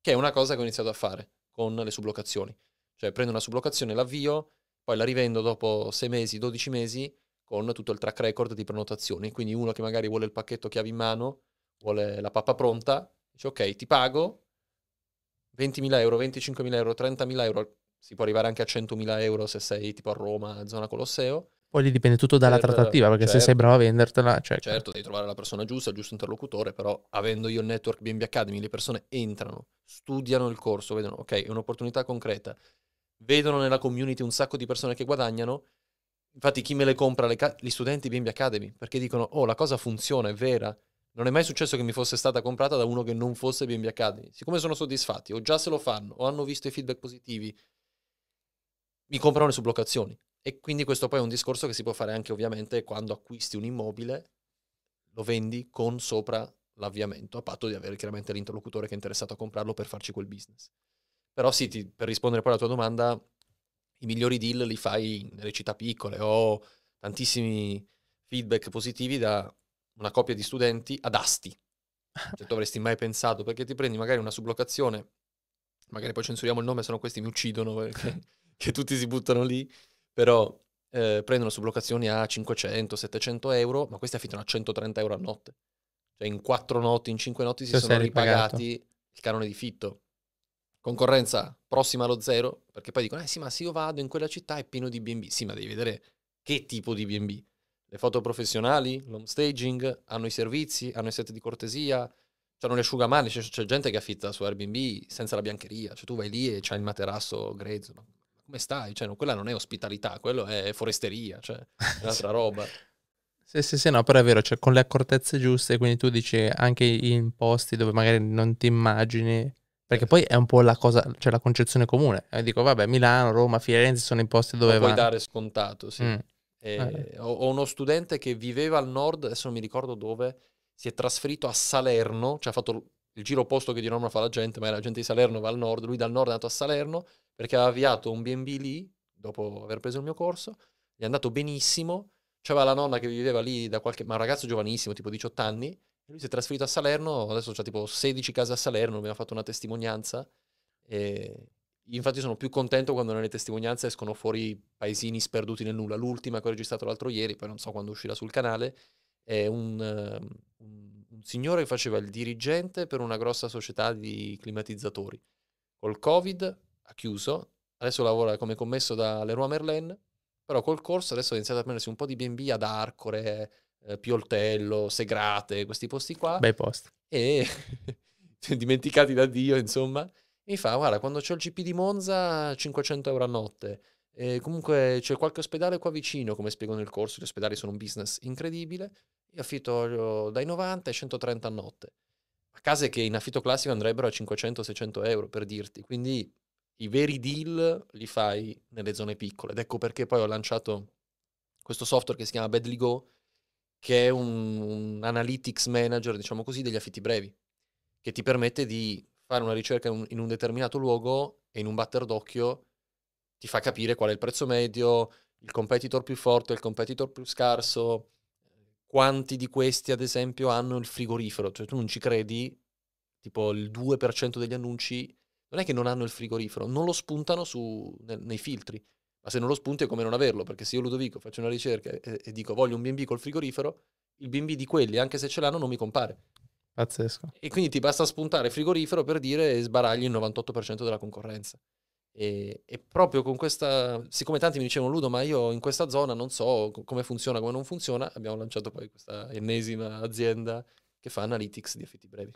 che è una cosa che ho iniziato a fare con le sublocazioni. Cioè prendo una sublocazione, l'avvio, poi la rivendo dopo 6 mesi, 12 mesi, con tutto il track record di prenotazioni. Quindi uno che magari vuole il pacchetto chiavi in mano, vuole la pappa pronta, dice ok, ti pago 20.000 euro, 25.000 euro, 30.000 euro, si può arrivare anche a 100.000 euro se sei tipo a Roma, zona Colosseo, poi lì dipende tutto dalla eh, trattativa, perché certo. se sei certo. bravo a vendertela... Cioè... Certo, devi trovare la persona giusta, il giusto interlocutore, però avendo io il network BNB Academy, le persone entrano, studiano il corso, vedono, ok, è un'opportunità concreta, vedono nella community un sacco di persone che guadagnano, infatti chi me le compra? Le ca- gli studenti BNB Academy, perché dicono, oh, la cosa funziona, è vera. Non è mai successo che mi fosse stata comprata da uno che non fosse BNB Academy. Siccome sono soddisfatti, o già se lo fanno, o hanno visto i feedback positivi, mi comprano le sublocazioni. E quindi questo poi è un discorso che si può fare anche ovviamente quando acquisti un immobile, lo vendi con sopra l'avviamento, a patto di avere chiaramente l'interlocutore che è interessato a comprarlo per farci quel business. Però sì, ti, per rispondere poi alla tua domanda, i migliori deal li fai nelle città piccole. Ho tantissimi feedback positivi da una coppia di studenti ad Asti. Cioè, tu avresti mai pensato, perché ti prendi magari una sublocazione, magari poi censuriamo il nome, se no questi mi uccidono perché tutti si buttano lì però eh, prendono sublocazioni a 500-700 euro, ma questi affittano a 130 euro a notte. Cioè in quattro notti, in cinque notti si Io cioè, sono ripagati il canone di fitto concorrenza prossima allo zero, perché poi dicono, eh sì, ma se io vado in quella città è pieno di B&B. Sì, ma devi vedere che tipo di B&B. Le foto professionali, l'home staging, hanno i servizi, hanno i set di cortesia, hanno le asciugamani, c'è, c'è gente che affitta su Airbnb senza la biancheria, cioè tu vai lì e c'hai il materasso grezzo come stai? Cioè, quella non è ospitalità, quello è foresteria, cioè, è un'altra roba. Sì, sì, sì, no, però è vero, cioè con le accortezze giuste, quindi tu dici anche in posti dove magari non ti immagini, perché certo. poi è un po' la cosa, cioè la concezione comune. Eh, dico, vabbè, Milano, Roma, Firenze sono i posti dove puoi dare scontato, sì. Mm. Eh, eh. Ho, uno studente che viveva al nord, adesso non mi ricordo dove, si è trasferito a Salerno, cioè ha fatto il giro opposto che di norma fa la gente, ma la gente di Salerno va al nord, lui dal nord è andato a Salerno, perché aveva avviato un BB lì, dopo aver preso il mio corso, gli è andato benissimo, c'era la nonna che viveva lì da qualche, ma un ragazzo giovanissimo, tipo 18 anni, e lui si è trasferito a Salerno, adesso c'ha tipo 16 case a Salerno, abbiamo fatto una testimonianza, e infatti sono più contento quando nelle testimonianze escono fuori paesini sperduti nel nulla. L'ultima che ho registrato l'altro ieri, poi non so quando uscirà sul canale, è un, um, un, signore che faceva il dirigente per una grossa società di climatizzatori. Col Covid ha chiuso, adesso lavora come commesso da Leroy Merlin, però col corso adesso ha iniziato a prendersi un po' di B&B ad Arcore, eh, Pioltello, Segrate, questi posti qua. Bei posti. E dimenticati da Dio, insomma. mi fa, guarda, quando c'è il GP di Monza, 500 euro a notte. E comunque c'è qualche ospedale qua vicino, come spiego nel corso, gli ospedali sono un business incredibile. Io affitto dai 90 ai 130 a notte. A case che in affitto classico andrebbero a 500-600 euro, per dirti. Quindi i veri deal li fai nelle zone piccole. Ed ecco perché poi ho lanciato questo software che si chiama Badly Go, che è un, un analytics manager, diciamo così, degli affitti brevi, che ti permette di fare una ricerca in un, in un determinato luogo e in un batter d'occhio ti fa capire qual è il prezzo medio, il competitor più forte, il competitor più scarso, quanti di questi, ad esempio, hanno il frigorifero. Cioè tu non ci credi, tipo il 2% degli annunci non è che non hanno il frigorifero, non lo spuntano su, nei filtri. Ma se non lo spunti è come non averlo, perché se io Ludovico faccio una ricerca e, e dico voglio un BB col frigorifero, il BB di quelli, anche se ce l'hanno, non mi compare. Pazzesco. E quindi ti basta spuntare frigorifero per dire sbaragli il 98% della concorrenza. E, e, proprio con questa, siccome tanti mi dicevano Ludo, ma io in questa zona non so come funziona, come non funziona, abbiamo lanciato poi questa ennesima azienda che fa analytics di affitti brevi.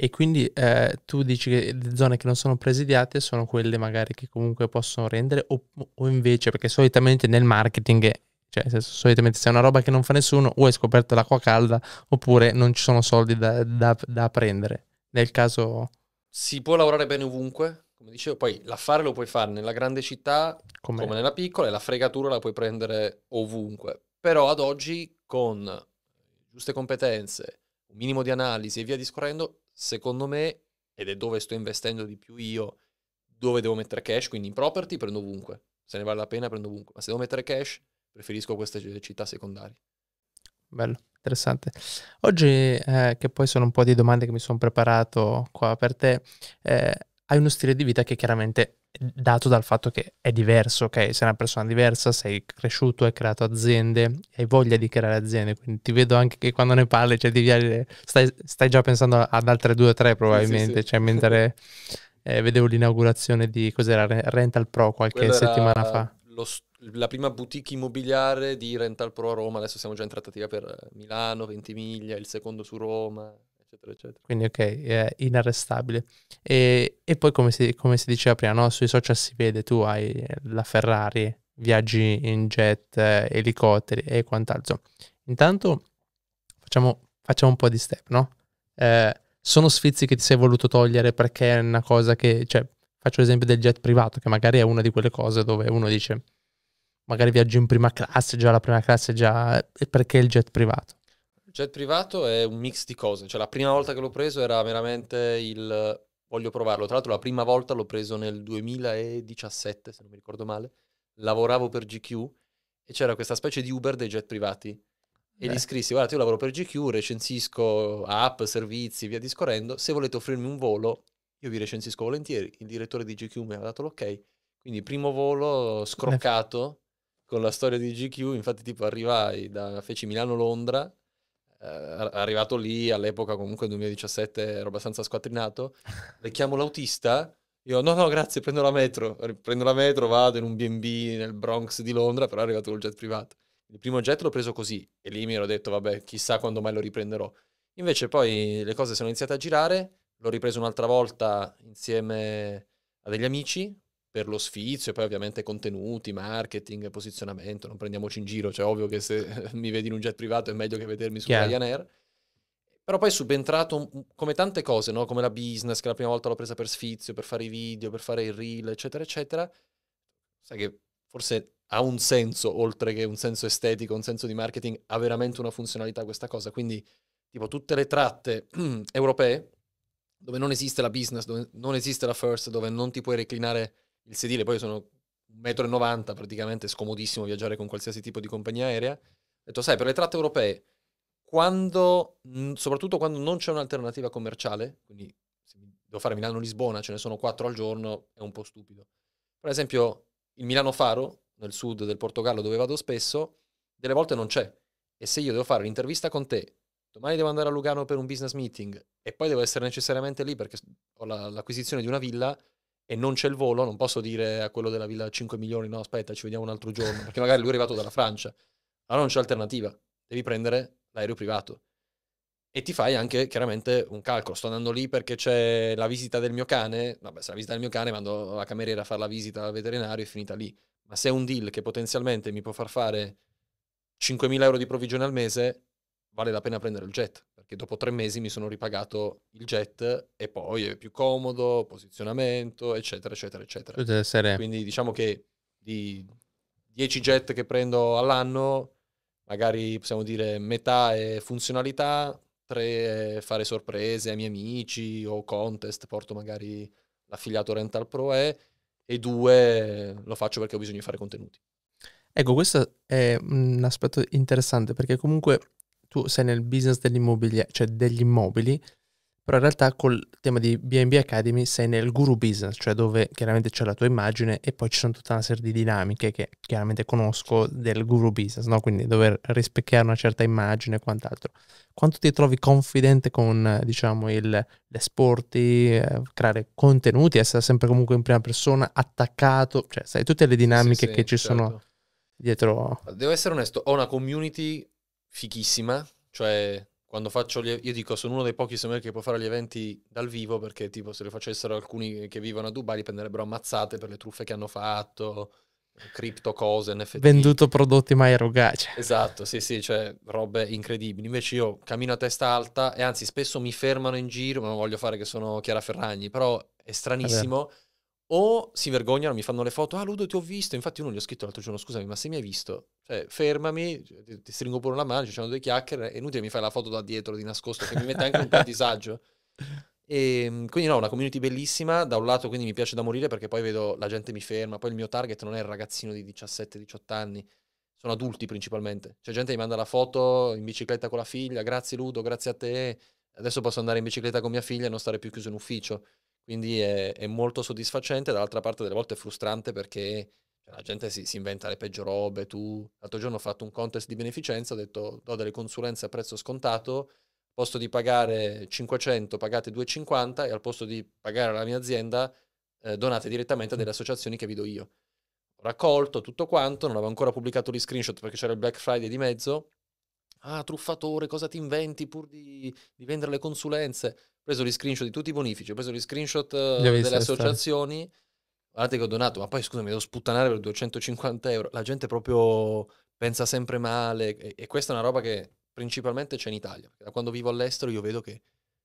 E quindi eh, tu dici che le zone che non sono presidiate sono quelle magari che comunque possono rendere o, o invece, perché solitamente nel marketing, cioè nel senso, solitamente se è una roba che non fa nessuno, o hai scoperto l'acqua calda oppure non ci sono soldi da, da, da prendere. Nel caso... Si può lavorare bene ovunque, come dicevo, poi l'affare lo puoi fare nella grande città come, come nella piccola e la fregatura la puoi prendere ovunque. Però ad oggi con giuste competenze, un minimo di analisi e via discorrendo, secondo me, ed è dove sto investendo di più io, dove devo mettere cash, quindi in property prendo ovunque, se ne vale la pena prendo ovunque, ma se devo mettere cash preferisco queste città secondarie. Bello, interessante. Oggi, eh, che poi sono un po' di domande che mi sono preparato qua per te, eh, hai uno stile di vita che chiaramente dato dal fatto che è diverso, ok? Sei una persona diversa, sei cresciuto, hai creato aziende, hai voglia di creare aziende, quindi ti vedo anche che quando ne parli, cioè, viaggi, stai, stai, già pensando ad altre due o tre probabilmente, sì, sì, sì. cioè mentre eh, vedevo l'inaugurazione di cos'era Rental Pro qualche Quella settimana fa. Lo, la prima boutique immobiliare di Rental Pro a Roma, adesso siamo già in trattativa per Milano, Ventimiglia, il secondo su Roma eccetera, eccetera. Quindi ok, è inarrestabile. E, e poi come si, come si, diceva prima, no? sui social si vede, tu hai la Ferrari, viaggi in jet, elicotteri e quant'altro. Intanto facciamo, facciamo un po' di step, no? Eh, sono sfizi che ti sei voluto togliere perché è una cosa che, cioè, faccio l'esempio del jet privato, che magari è una di quelle cose dove uno dice magari viaggio in prima classe, già la prima classe, già perché il jet privato? Jet privato è un mix di cose, cioè la prima volta che l'ho preso era veramente il voglio provarlo, tra l'altro la prima volta l'ho preso nel 2017 se non mi ricordo male, lavoravo per GQ e c'era questa specie di Uber dei jet privati e Beh. gli scrissi guardate io lavoro per GQ, recensisco app, servizi, via discorrendo, se volete offrirmi un volo io vi recensisco volentieri, il direttore di GQ mi ha dato l'ok, quindi primo volo scroccato con la storia di GQ, infatti tipo arrivai da feci Milano-Londra eh, arrivato lì all'epoca comunque 2017 ero abbastanza squattrinato, le chiamo l'autista, io no no grazie prendo la metro, prendo la metro, vado in un B&B nel Bronx di Londra, però è arrivato il jet privato. Il primo jet l'ho preso così e lì mi ero detto vabbè chissà quando mai lo riprenderò. Invece poi le cose sono iniziate a girare, l'ho ripreso un'altra volta insieme a degli amici, per lo sfizio e poi ovviamente contenuti, marketing, posizionamento, non prendiamoci in giro, cioè ovvio che se mi vedi in un jet privato è meglio che vedermi su Ryanair. Però poi è subentrato come tante cose, no? come la business, che la prima volta l'ho presa per sfizio, per fare i video, per fare il reel, eccetera, eccetera. Sai che forse ha un senso, oltre che un senso estetico, un senso di marketing, ha veramente una funzionalità questa cosa. Quindi, tipo, tutte le tratte europee, dove non esiste la business, dove non esiste la first, dove non ti puoi reclinare il sedile, poi sono 1,90 m praticamente, è scomodissimo viaggiare con qualsiasi tipo di compagnia aerea. Ho detto, sai, per le tratte europee, quando, soprattutto quando non c'è un'alternativa commerciale, quindi se devo fare Milano-Lisbona, ce ne sono 4 al giorno, è un po' stupido. Per esempio, il Milano-Faro, nel sud del Portogallo dove vado spesso, delle volte non c'è. E se io devo fare un'intervista con te, domani devo andare a Lugano per un business meeting e poi devo essere necessariamente lì perché ho la, l'acquisizione di una villa, e non c'è il volo, non posso dire a quello della villa 5 milioni, no aspetta, ci vediamo un altro giorno, perché magari lui è arrivato dalla Francia. Allora non c'è alternativa, devi prendere l'aereo privato. E ti fai anche chiaramente un calcolo. Sto andando lì perché c'è la visita del mio cane. Vabbè, se la visita del mio cane, vado alla cameriera a fare la visita al veterinario e finita lì. Ma se è un deal che potenzialmente mi può far fare 5.000 euro di provvigione al mese, vale la pena prendere il jet perché dopo tre mesi mi sono ripagato il jet e poi è più comodo, posizionamento, eccetera, eccetera, eccetera. Quindi diciamo che di 10 jet che prendo all'anno, magari possiamo dire metà è funzionalità, tre è fare sorprese ai miei amici o contest, porto magari l'affiliato Rental Pro E, e due lo faccio perché ho bisogno di fare contenuti. Ecco, questo è un aspetto interessante perché comunque tu sei nel business dell'immobiliare, cioè degli immobili, però in realtà col tema di BNB Academy sei nel guru business, cioè dove chiaramente c'è la tua immagine e poi ci sono tutta una serie di dinamiche che chiaramente conosco del guru business, no? quindi dover rispecchiare una certa immagine e quant'altro. Quanto ti trovi confidente con, diciamo, il, l'esporti, eh, creare contenuti, essere sempre comunque in prima persona, attaccato, cioè sai tutte le dinamiche sì, sì, che ci certo. sono dietro. Devo essere onesto, ho una community fichissima, cioè quando faccio gli, io dico sono uno dei pochi secondo che può fare gli eventi dal vivo perché tipo se lo facessero alcuni che vivono a Dubai li prenderebbero ammazzate per le truffe che hanno fatto cripto cose NFT venduto prodotti mai erogati esatto sì sì cioè robe incredibili invece io cammino a testa alta e anzi spesso mi fermano in giro ma non voglio fare che sono Chiara Ferragni però è stranissimo Vabbè o si vergognano, mi fanno le foto, ah Ludo ti ho visto, infatti uno gli ho scritto l'altro giorno, scusami ma se mi hai visto, cioè fermami, ti, ti stringo pure una mano, ci facciamo due chiacchiere, è inutile mi fai la foto da dietro di nascosto che mi mette anche un po' a disagio. E, ehm, quindi no, una community bellissima, da un lato quindi mi piace da morire perché poi vedo la gente mi ferma, poi il mio target non è il ragazzino di 17-18 anni, sono adulti principalmente, c'è gente che mi manda la foto in bicicletta con la figlia, grazie Ludo, grazie a te, adesso posso andare in bicicletta con mia figlia e non stare più chiuso in ufficio. Quindi è, è molto soddisfacente, dall'altra parte delle volte è frustrante perché cioè, la gente si, si, inventa le peggio robe. Tu, l'altro giorno ho fatto un contest di beneficenza, ho detto do delle consulenze a prezzo scontato, al posto di pagare 500 pagate 250 e al posto di pagare la mia azienda eh, donate direttamente a delle associazioni che vi do io. Ho raccolto tutto quanto, non avevo ancora pubblicato gli screenshot perché c'era il Black Friday di mezzo. Ah, truffatore, cosa ti inventi pur di, di vendere le consulenze? preso gli screenshot di tutti i bonifici, ho preso gli screenshot eh, delle associazioni. Stai. Guardate che ho donato, ma poi scusami, devo sputtanare per 250 euro. La gente proprio pensa sempre male e, e questa è una roba che principalmente c'è in Italia. Da quando vivo all'estero io vedo che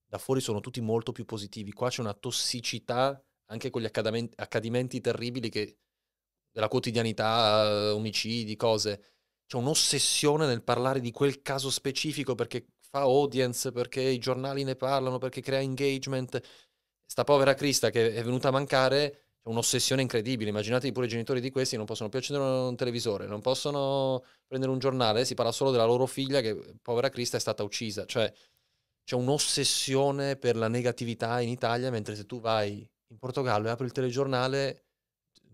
da fuori sono tutti molto più positivi. Qua c'è una tossicità anche con gli accadimenti, accadimenti terribili che, della quotidianità, eh, omicidi, cose. C'è un'ossessione nel parlare di quel caso specifico perché fa audience, perché i giornali ne parlano, perché crea engagement. Sta povera Crista che è venuta a mancare, è un'ossessione incredibile. Immaginate pure i genitori di questi non possono più accendere un televisore, non possono prendere un giornale, si parla solo della loro figlia che, povera Crista, è stata uccisa. Cioè, c'è un'ossessione per la negatività in Italia, mentre se tu vai in Portogallo e apri il telegiornale,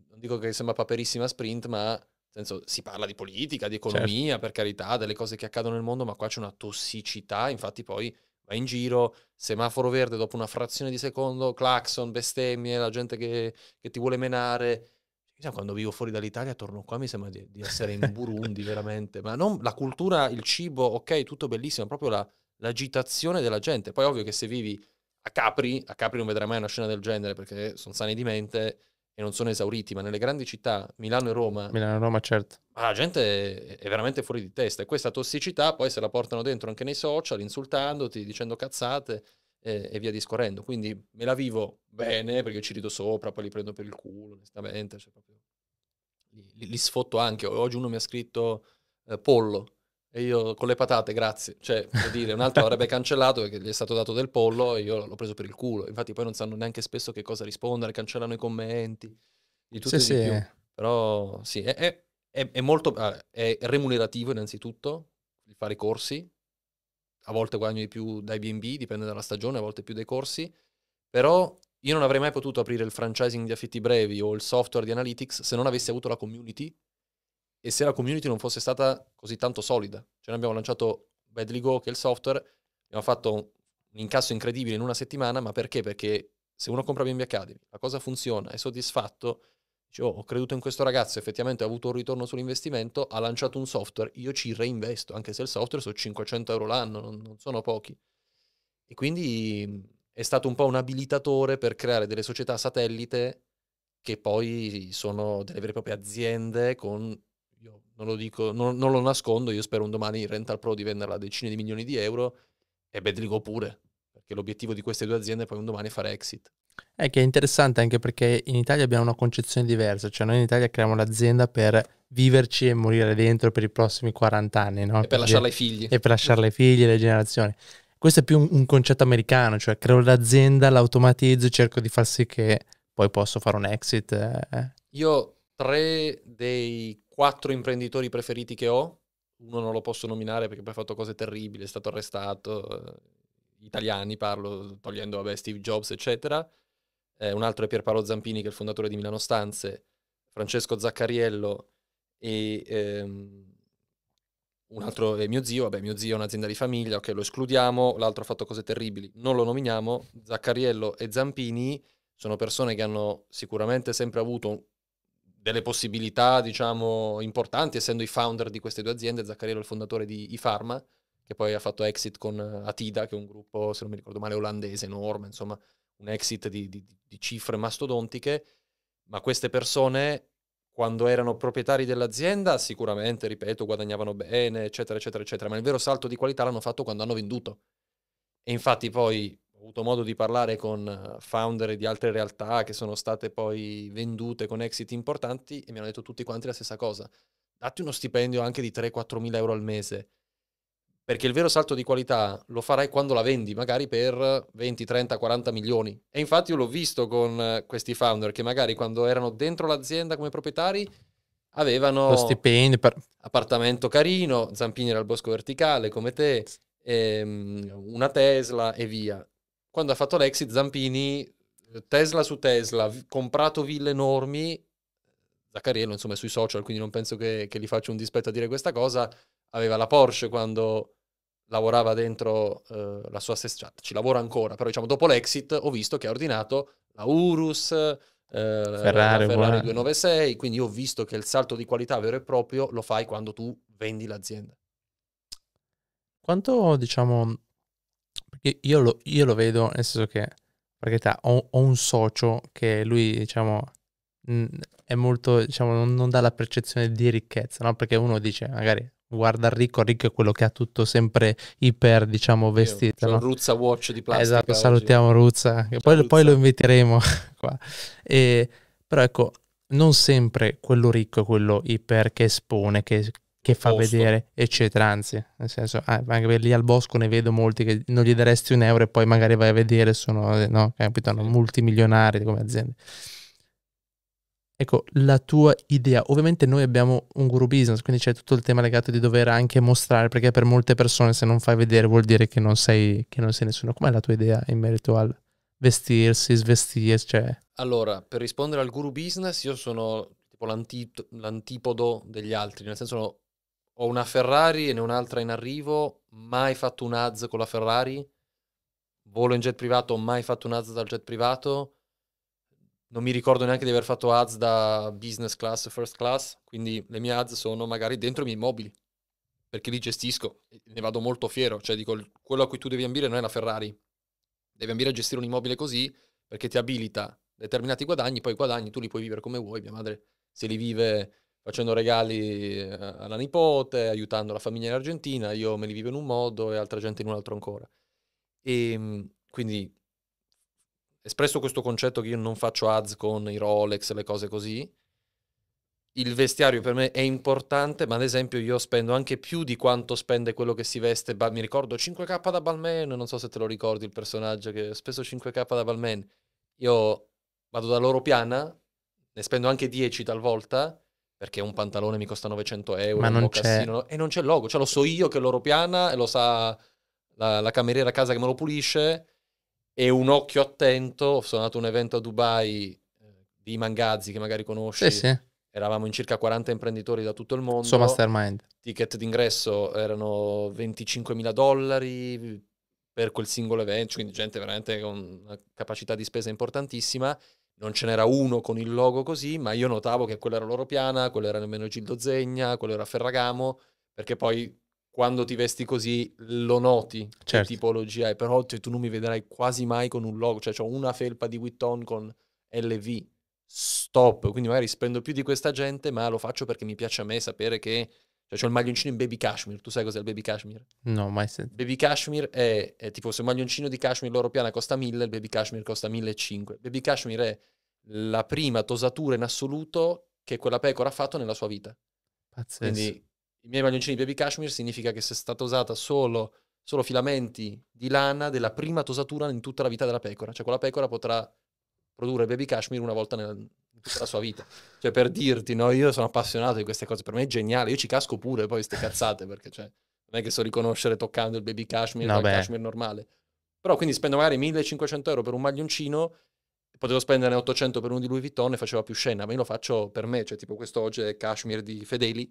non dico che sembra paperissima sprint, ma senso, si parla di politica, di certo. economia, certo. per carità, delle cose che accadono nel mondo, ma qua c'è una tossicità, infatti poi va in giro, semaforo verde dopo una frazione di secondo, clacson, bestemmie, la gente che, che ti vuole menare. Cioè, quando vivo fuori dall'Italia torno qua, mi sembra di, di essere in Burundi, veramente. Ma non la cultura, il cibo, ok, tutto bellissimo, proprio la, l'agitazione della gente. Poi ovvio che se vivi a Capri, a Capri non vedrai mai una scena del genere perché sono sani di mente, e non sono esauriti, ma nelle grandi città, Milano e Roma... Milano e Roma, certo. Ma la gente è veramente fuori di testa e questa tossicità poi se la portano dentro anche nei social, insultandoti, dicendo cazzate e, e via discorrendo. Quindi me la vivo bene perché ci rido sopra, poi li prendo per il culo, onestamente. Cioè proprio... li, li, sfotto anche. Oggi uno mi ha scritto eh, Pollo e io con le patate, grazie. Cioè, per dire, un altro avrebbe cancellato perché gli è stato dato del pollo e io l'ho preso per il culo. Infatti poi non sanno neanche spesso che cosa rispondere, cancellano i commenti, di tutto sì, di sì. Però sì, è, è, è molto... Ah, è remunerativo innanzitutto il fare i corsi. A volte guadagno di più dai B&B, dipende dalla stagione, a volte più dai corsi. Però io non avrei mai potuto aprire il franchising di affitti brevi o il software di analytics se non avessi avuto la community e se la community non fosse stata così tanto solida. Cioè noi abbiamo lanciato Badly Go, che è il software, abbiamo fatto un incasso incredibile in una settimana, ma perché? Perché se uno compra BNB Academy, la cosa funziona, è soddisfatto, dice oh, ho creduto in questo ragazzo, effettivamente ha avuto un ritorno sull'investimento, ha lanciato un software, io ci reinvesto, anche se il software sono 500 euro l'anno, non, non sono pochi. E quindi è stato un po' un abilitatore per creare delle società satellite che poi sono delle vere e proprie aziende con non lo dico, non, non lo nascondo, io spero un domani in Rental Pro di venderla a decine di milioni di euro e Bedrigo pure, perché l'obiettivo di queste due aziende è poi un domani fare exit. È eh, che è interessante anche perché in Italia abbiamo una concezione diversa, cioè noi in Italia creiamo l'azienda per viverci e morire dentro per i prossimi 40 anni, no? E per cioè, lasciarla ai figli. E per lasciarla ai figli e alle generazioni. Questo è più un, un concetto americano, cioè creo l'azienda, l'automatizzo e cerco di far sì che poi posso fare un exit. Eh. eh. Io tre dei quattro imprenditori preferiti che ho, uno non lo posso nominare perché poi ha fatto cose terribili, è stato arrestato, eh, italiani parlo, togliendo vabbè, Steve Jobs, eccetera. Eh, un altro è Pierpaolo Zampini, che è il fondatore di Milano Stanze, Francesco Zaccariello e ehm, un altro è mio zio, vabbè mio zio è un'azienda di famiglia, ok lo escludiamo, l'altro ha fatto cose terribili, non lo nominiamo, Zaccariello e Zampini sono persone che hanno sicuramente sempre avuto delle possibilità, diciamo, importanti, essendo i founder di queste due aziende, Zaccarello è il fondatore di iPharma, che poi ha fatto exit con eh, Atida, che è un gruppo, se non mi ricordo male, olandese, enorme, insomma, un exit di, di, di cifre mastodontiche, ma queste persone, quando erano proprietari dell'azienda, sicuramente, ripeto, guadagnavano bene, eccetera, eccetera, eccetera, ma il vero salto di qualità l'hanno fatto quando hanno venduto. E infatti poi ho avuto modo di parlare con eh, founder di altre realtà che sono state poi vendute con exit importanti e mi hanno detto tutti quanti la stessa cosa. Datti uno stipendio anche di 3-4 mila euro al mese, perché il vero salto di qualità lo farai quando la vendi, magari per 20, 30, 40 milioni. E infatti io l'ho visto con eh, questi founder che magari quando erano dentro l'azienda come proprietari avevano lo stipendio per... appartamento carino, zampini al bosco verticale come te, ehm, una Tesla e via quando ha fatto l'exit Zampini, Tesla su Tesla, comprato ville enormi, Zaccarello insomma è sui social, quindi non penso che, che gli faccia un dispetto a dire questa cosa, aveva la Porsche quando lavorava dentro eh, la sua stessa, cioè, ci lavora ancora, però diciamo dopo l'exit ho visto che ha ordinato la Urus, eh, Ferrari, la Ferrari 296, quindi ho visto che il salto di qualità vero e proprio lo fai quando tu vendi l'azienda. Quanto diciamo io lo, io lo vedo, nel senso che, perché ho, ho, un socio che lui, diciamo, mh, è molto, diciamo, non, non, dà la percezione di ricchezza, no? Perché uno dice, magari, guarda il ricco, il ricco è quello che ha tutto sempre iper, diciamo, vestito. Io, no? Ruzza Watch di plastica. Esatto, oggi. salutiamo Ruzza, che poi, Ruzza. poi lo inviteremo qua. E, però ecco, non sempre quello ricco è quello iper che espone, che, che fa posto. vedere, eccetera. Anzi, nel senso, ah, anche lì al bosco ne vedo molti che non gli daresti un euro e poi magari vai a vedere, sono eh, no, capitano, multimilionari come aziende. Ecco, la tua idea. Ovviamente noi abbiamo un guru business, quindi c'è tutto il tema legato di dover anche mostrare, perché per molte persone se non fai vedere vuol dire che non sei, che non sei nessuno. Com'è la tua idea in merito al vestirsi, svestirsi? Cioè... Allora, per rispondere al guru business, io sono tipo l'antipodo degli altri, nel senso ho una Ferrari e ne un'altra in arrivo, mai fatto un AZ con la Ferrari, volo in jet privato, mai fatto un AZ dal jet privato, non mi ricordo neanche di aver fatto ads da business class, first class, quindi le mie ads sono magari dentro i miei mobili, perché li gestisco, ne vado molto fiero, cioè dico, quello a cui tu devi ambire non è la Ferrari, devi ambire a gestire un immobile così perché ti abilita determinati guadagni, poi i guadagni tu li puoi vivere come vuoi, mia madre se li vive facendo regali eh, alla nipote, aiutando la famiglia in Argentina, io me li vivo in un modo e altra gente in un altro ancora. E ehm, quindi espresso questo concetto che io non faccio ads con i Rolex, e le cose così, il vestiario per me è importante, ma ad esempio io spendo anche più di quanto spende quello che si veste, mi ricordo 5k da Balmain, non so se te lo ricordi il personaggio che ho speso 5k da Balmain, io vado da loro piana, ne spendo anche 10 talvolta, perché un pantalone mi costa 900 euro, Ma non cassino, e non c'è il logo, cioè lo so io che l'oro piana e lo sa la, la, cameriera a casa che me lo pulisce e un occhio attento, Sono andato a un evento a Dubai eh, di Mangazzi che magari conosci, sì, sì. eravamo in circa 40 imprenditori da tutto il mondo, so mastermind. ticket d'ingresso erano 25 mila dollari per quel singolo evento, quindi gente veramente con una capacità di spesa importantissima non ce n'era uno con il logo così, ma io notavo che quello era loro piana, quello era nemmeno Gildo Zegna, quello era Ferragamo, perché poi quando ti vesti così lo noti certo. che tipologia è, però cioè, tu non mi vedrai quasi mai con un logo, cioè ho una felpa di Witton con LV, stop, quindi magari spendo più di questa gente, ma lo faccio perché mi piace a me sapere che cioè, ho il maglioncino in baby cashmere. Tu sai cos'è il baby cashmere? No, mai sentito. Baby cashmere è, è, tipo se un maglioncino di cashmere loro piana costa 1000, il baby cashmere costa 1500. Baby cashmere è la prima tosatura in assoluto che quella pecora ha fatto nella sua vita. Pazzesco. Quindi i miei maglioncini di baby cashmere significa che se è stata usata solo, solo filamenti di lana della prima tosatura in tutta la vita della pecora. Cioè, quella pecora potrà produrre Baby Kashmir una volta nella, tutta la sua vita. Cioè, per dirti, no, io sono appassionato di queste cose, per me è geniale, io ci casco pure poi queste cazzate, perché cioè, non è che so riconoscere toccando il Baby Kashmir no, il Kashmir normale. Però quindi spendo magari 1500 euro per un maglioncino, potevo spendere 800 per uno di Louis Vuitton e faceva più scena, ma io lo faccio per me, cioè tipo questo oggi è Kashmir di Fedeli,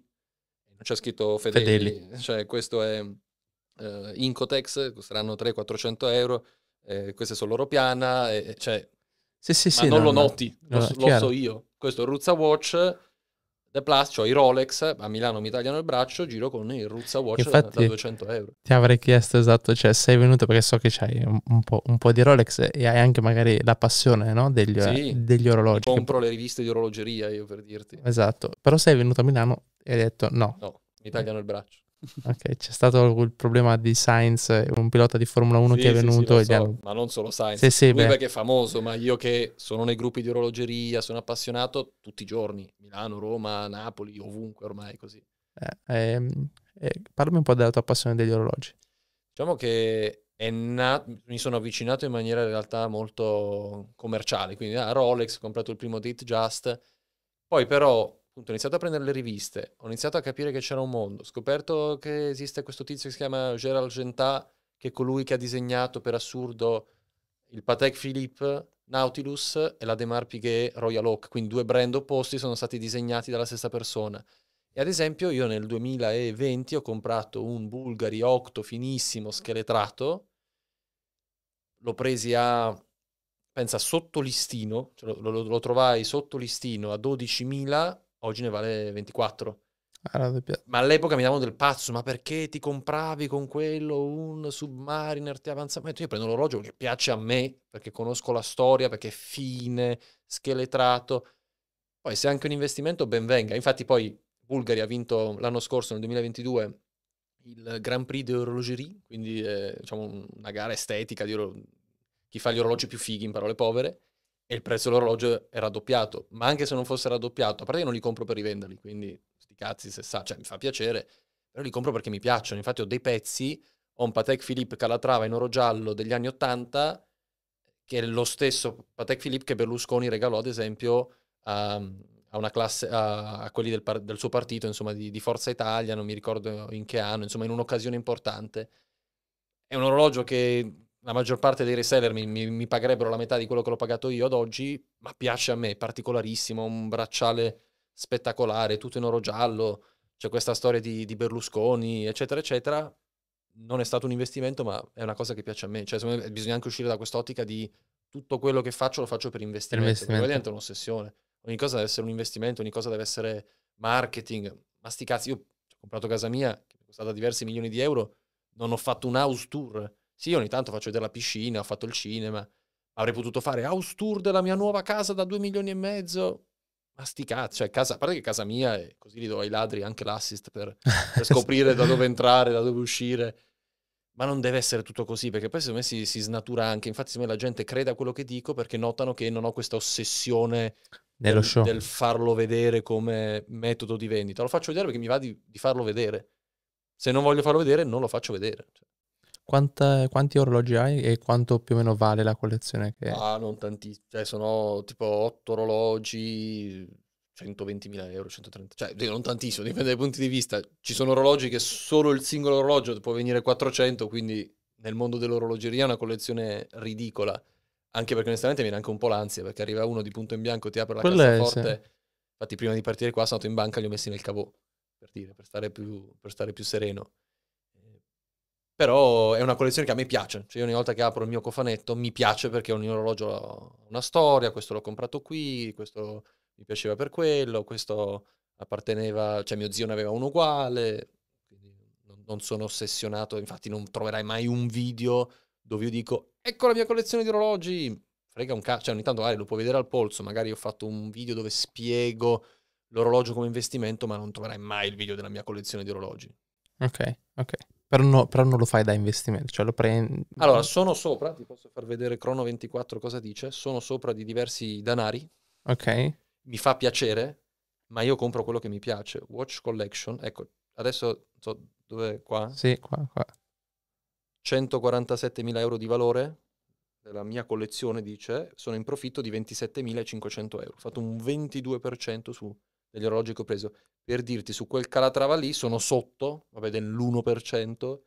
non c'è scritto Fedeli, Fedeli. cioè questo è uh, Incotex, costeranno 300-400 euro, eh, questa è solo loro piana, e, cioè sì, sì, sì. Ma non no, lo noti, no, lo, lo so io. Questo Ruzza Watch The Plus, cioè i Rolex, a Milano mi tagliano il braccio, giro con il Ruzza Watch Infatti, da 200 euro. Ti avrei chiesto esatto, cioè sei venuto perché so che c'hai un, po', un po', di Rolex e hai anche magari la passione no? degli, sì, eh, degli orologi. Compro che... le riviste di orologeria io per dirti. Esatto, però sei venuto a Milano e hai detto no. No, mi tagliano il braccio. Ok, c'è stato il problema di Sainz, un pilota di Formula 1 sì, che è venuto. Sì, sì, so, hanno... Ma non solo Sainz, sì, sì, lui beh. perché è famoso, ma io che sono nei gruppi di orologeria, sono appassionato tutti i giorni, Milano, Roma, Napoli, ovunque ormai così. Eh, ehm, eh, parlami un po' della tua passione degli orologi. Diciamo che na- mi sono avvicinato in maniera in realtà molto commerciale, quindi a ah, Rolex, ho comprato il primo Date Just, poi però appunto, ho iniziato a prendere le riviste, ho iniziato a capire che c'era un mondo, ho scoperto che esiste questo tizio che si chiama Gérald Gentà, che è colui che ha disegnato per assurdo il Patek Philippe, Nautilus e la Demar Piguet Royal Oak, quindi due brand opposti sono stati disegnati dalla stessa persona. E ad esempio io nel 2020 ho comprato un Bulgari Octo finissimo scheletrato, l'ho presi a, pensa, sotto listino, cioè lo, lo, lo trovai sotto listino a 12.000 oggi ne vale 24. Ah, ma all'epoca mi davano del pazzo, ma perché ti compravi con quello un Submariner, ti avanzamento? Io prendo l'orologio che piace a me, perché conosco la storia, perché è fine, scheletrato. Poi se anche un investimento ben venga. Infatti poi Bulgari ha vinto l'anno scorso, nel 2022, il Grand Prix d'Orologerie, quindi eh, diciamo una gara estetica di oro- chi fa gli orologi più fighi in parole povere e il prezzo dell'orologio è raddoppiato, ma anche se non fosse raddoppiato, a parte che non li compro per rivenderli, quindi sti cazzi se sa, cioè mi fa piacere, però li compro perché mi piacciono, infatti ho dei pezzi, ho un Patek Philippe Calatrava in oro giallo degli anni Ottanta, che è lo stesso Patek Philippe che Berlusconi regalò ad esempio a, a, classe, a, a quelli del, par, del, suo partito, insomma di, di Forza Italia, non mi ricordo in che anno, insomma in un'occasione importante. È un orologio che la maggior parte dei reseller mi, mi, mi, pagherebbero la metà di quello che l'ho pagato io ad oggi, ma piace a me, è particolarissimo, un bracciale spettacolare, tutto in oro giallo, c'è questa storia di, di Berlusconi, eccetera, eccetera. Non è stato un investimento, ma è una cosa che piace a me. Cioè, me bisogna anche uscire da quest'ottica di tutto quello che faccio lo faccio per investimento. Per diventa un'ossessione. Ogni cosa deve essere un investimento, ogni cosa deve essere marketing. Ma sti cazzi, io ho comprato casa mia, che è costata diversi milioni di euro, non ho fatto un house tour sì, ogni tanto faccio vedere la piscina, ho fatto il cinema, avrei potuto fare house tour della mia nuova casa da 2 milioni e mezzo. Ma sti cazzo, cioè casa, a parte che casa mia, e così li do ai ladri anche l'assist per, per scoprire da dove entrare, da dove uscire. Ma non deve essere tutto così, perché poi secondo me si, si snatura anche. Infatti, secondo me la gente crede a quello che dico perché notano che non ho questa ossessione Nello del, del, farlo vedere come metodo di vendita. Lo faccio vedere perché mi va di, di farlo vedere. Se non voglio farlo vedere, non lo faccio vedere. Cioè. Quanta, quanti orologi hai e quanto più o meno vale la collezione che hai? Ah, non tantissimo, cioè sono tipo 8 orologi, 120.000 euro, 130, cioè non tantissimo, dipende dai punti di vista. Ci sono orologi che solo il singolo orologio può venire 400, quindi nel mondo dell'orologeria è una collezione ridicola, anche perché onestamente viene anche un po' l'ansia, perché arriva uno di punto in bianco, ti apre la Quello cassaforte, sì. infatti prima di partire qua sono andato in banca e li ho messi nel cavò, per dire, per stare più, per stare più sereno. Però è una collezione che a me piace. Cioè, ogni volta che apro il mio cofanetto mi piace perché ogni orologio ha una storia. Questo l'ho comprato qui, questo mi piaceva per quello, questo apparteneva, cioè mio zio ne aveva uno uguale. non sono ossessionato, infatti, non troverai mai un video dove io dico: Ecco la mia collezione di orologi. Frega un cazzo. Cioè, ogni tanto magari lo puoi vedere al polso. Magari ho fatto un video dove spiego l'orologio come investimento, ma non troverai mai il video della mia collezione di orologi. Ok, ok. Però, no, però, non lo fai da investimento, cioè lo prendi... Allora, sono sopra, ti posso far vedere Crono24 cosa dice, sono sopra di diversi danari. Ok. Mi fa piacere, ma io compro quello che mi piace. Watch Collection, ecco, adesso so dove è qua? Sì, qua, qua. 147.000 euro di valore della mia collezione, dice, sono in profitto di 27.500 euro. Ho fatto un 22% su degli orologi che ho preso, per dirti su quel Calatrava lì sono sotto, vabbè, dell'1%,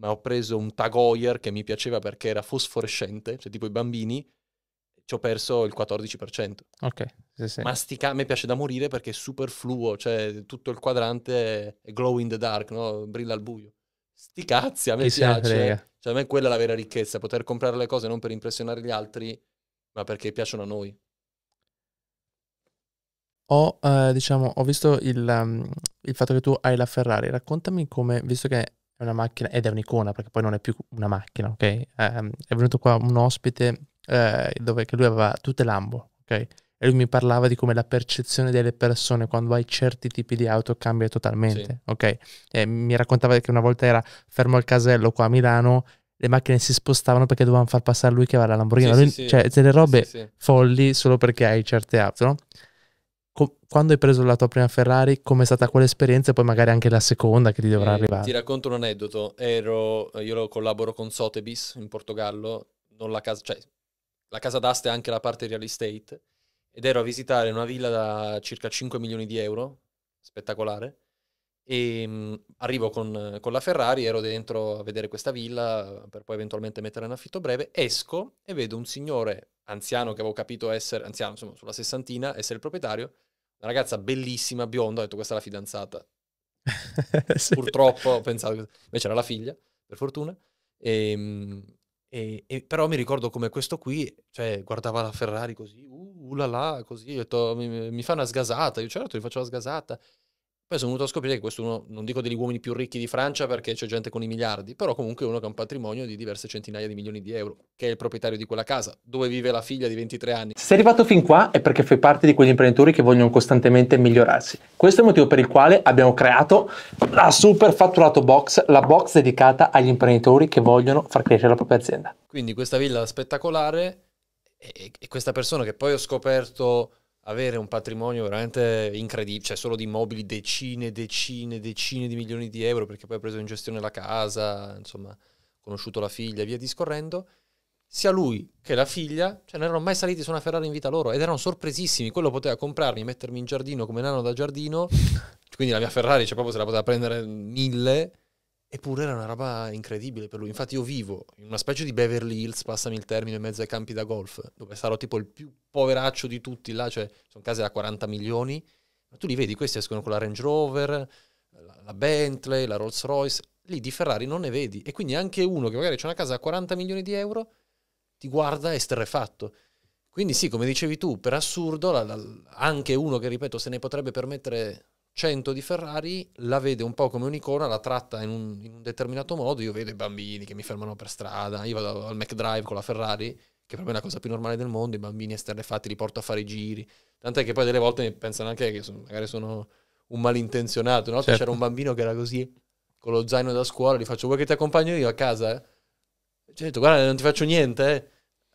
ma ho preso un Tag che mi piaceva perché era fosforescente, cioè tipo i bambini, ci ho perso il 14%. Ok, sì, sì. Mastica, a me piace da morire perché è superfluo, cioè tutto il quadrante è glow in the dark, no? brilla al buio. Sti cazzi, a me Chi piace. Eh. Cioè a me quella è la vera ricchezza, poter comprare le cose non per impressionare gli altri, ma perché piacciono a noi ho, eh, diciamo, ho visto il, um, il, fatto che tu hai la Ferrari. Raccontami come, visto che è una macchina ed è un'icona, perché poi non è più una macchina, ok? Eh, è venuto qua un ospite eh, dove lui aveva tutte Lambo, ok? E lui mi parlava di come la percezione delle persone quando hai certi tipi di auto cambia totalmente, sì. ok? E mi raccontava che una volta era fermo al casello qua a Milano le macchine si spostavano perché dovevano far passare lui che aveva la Lamborghini. Sì, lui, sì, cioè, delle robe folli solo perché hai certe auto, no? quando hai preso la tua prima Ferrari, com'è stata quell'esperienza e poi magari anche la seconda che ti dovrà eh, arrivare? Ti racconto un aneddoto, Ero, io collaboro con Sotebis in Portogallo, la casa, cioè, la casa d'asta è anche la parte real estate, ed ero a visitare una villa da circa 5 milioni di euro, spettacolare, e mh, mm, arrivo con, con la Ferrari, ero dentro a vedere questa villa per poi eventualmente metterla in affitto breve, esco e vedo un signore anziano che avevo capito essere, anziano insomma sulla sessantina, essere il proprietario, una ragazza bellissima, bionda, ho detto questa è la fidanzata. sì. Purtroppo ho pensato, invece era la figlia, per fortuna. E, ehm, e, e, però mi ricordo come questo qui, cioè, guardava la Ferrari così, uh, uh la la, così, ho detto, mi, mi fa una sgasata, io certo gli faccio la sgasata. Poi sono venuto a scoprire che questo è uno, non dico degli uomini più ricchi di Francia perché c'è gente con i miliardi, però comunque uno che ha un patrimonio di diverse centinaia di milioni di euro, che è il proprietario di quella casa, dove vive la figlia di 23 anni. Se sei arrivato fin qua è perché fai parte di quegli imprenditori che vogliono costantemente migliorarsi. Questo è il motivo per il quale abbiamo creato la Super Fatturato Box, la box dedicata agli imprenditori che vogliono far crescere la propria azienda. Quindi questa villa spettacolare e, e questa persona che poi ho scoperto avere un patrimonio veramente incredibile, cioè solo di immobili decine, decine, decine di milioni di euro, perché poi ha preso in gestione la casa, insomma, conosciuto la figlia e via discorrendo, sia lui che la figlia, cioè non erano mai saliti su una Ferrari in vita loro ed erano sorpresissimi, quello poteva comprarmi, mettermi in giardino come nano da giardino, quindi la mia Ferrari cioè, proprio se la poteva prendere mille Eppure era una roba incredibile per lui. Infatti io vivo in una specie di Beverly Hills, passami il termine, in mezzo ai campi da golf, dove sarò tipo il più poveraccio di tutti là, cioè sono case da 40 milioni, ma tu li vedi, questi escono con la Range Rover, la, la Bentley, la Rolls Royce, lì di Ferrari non ne vedi. E quindi anche uno che magari ha una casa da 40 milioni di euro ti guarda esterrefatto. Quindi sì, come dicevi tu, per assurdo, la, la, anche uno che, ripeto, se ne potrebbe permettere 100 di Ferrari la vede un po' come un'icona, la tratta in un, in un, determinato modo. Io vedo i bambini che mi fermano per strada, io vado al McDrive con la Ferrari, che per me è la cosa più normale del mondo. I bambini esterrefatti li porto a fare i giri. Tant'è che poi delle volte mi pensano anche che sono, magari sono un malintenzionato. Una volta certo. c'era un bambino che era così, con lo zaino da scuola, gli faccio: Vuoi che ti accompagno io a casa? Eh? Cioè, ho detto, Guarda, non ti faccio niente. Eh.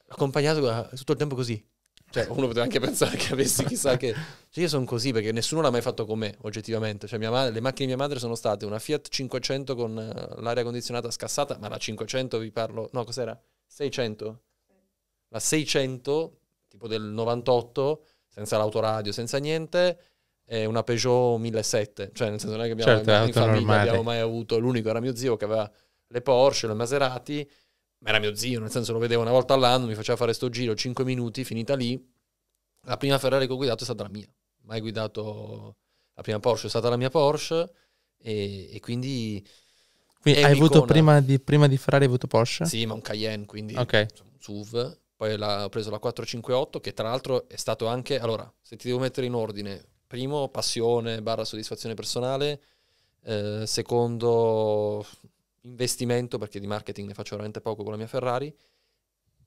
Accompagnato tutto il tempo così. Cioè, uno poteva anche pensare che avessi chissà che... Cioè, io sono così perché nessuno l'ha mai fatto con me, oggettivamente. Cioè, ma- le macchine di mia madre sono state una Fiat 500 con eh, l'aria condizionata scassata, ma la 500 vi parlo... No, cos'era? 600? La 600, tipo del 98, senza l'autoradio, senza niente, è una Peugeot 1700. Cioè, nel senso non è che abbiamo, certo, in famiglia normale. abbiamo mai avuto... L'unico era mio zio che aveva le Porsche, le Maserati ma era mio zio, nel senso lo vedevo una volta all'anno, mi faceva fare sto giro, 5 minuti, finita lì. La prima Ferrari che ho guidato è stata la mia, mai guidato la prima Porsche, è stata la mia Porsche e, e quindi... Quindi hai avuto prima di, prima di, Ferrari hai avuto Porsche? Sì, ma un Cayenne, quindi okay. insomma, SUV. Poi la, ho preso la 458 che tra l'altro è stato anche... Allora, se ti devo mettere in ordine, primo passione barra soddisfazione personale, eh, secondo investimento, perché di marketing ne faccio veramente poco con la mia Ferrari,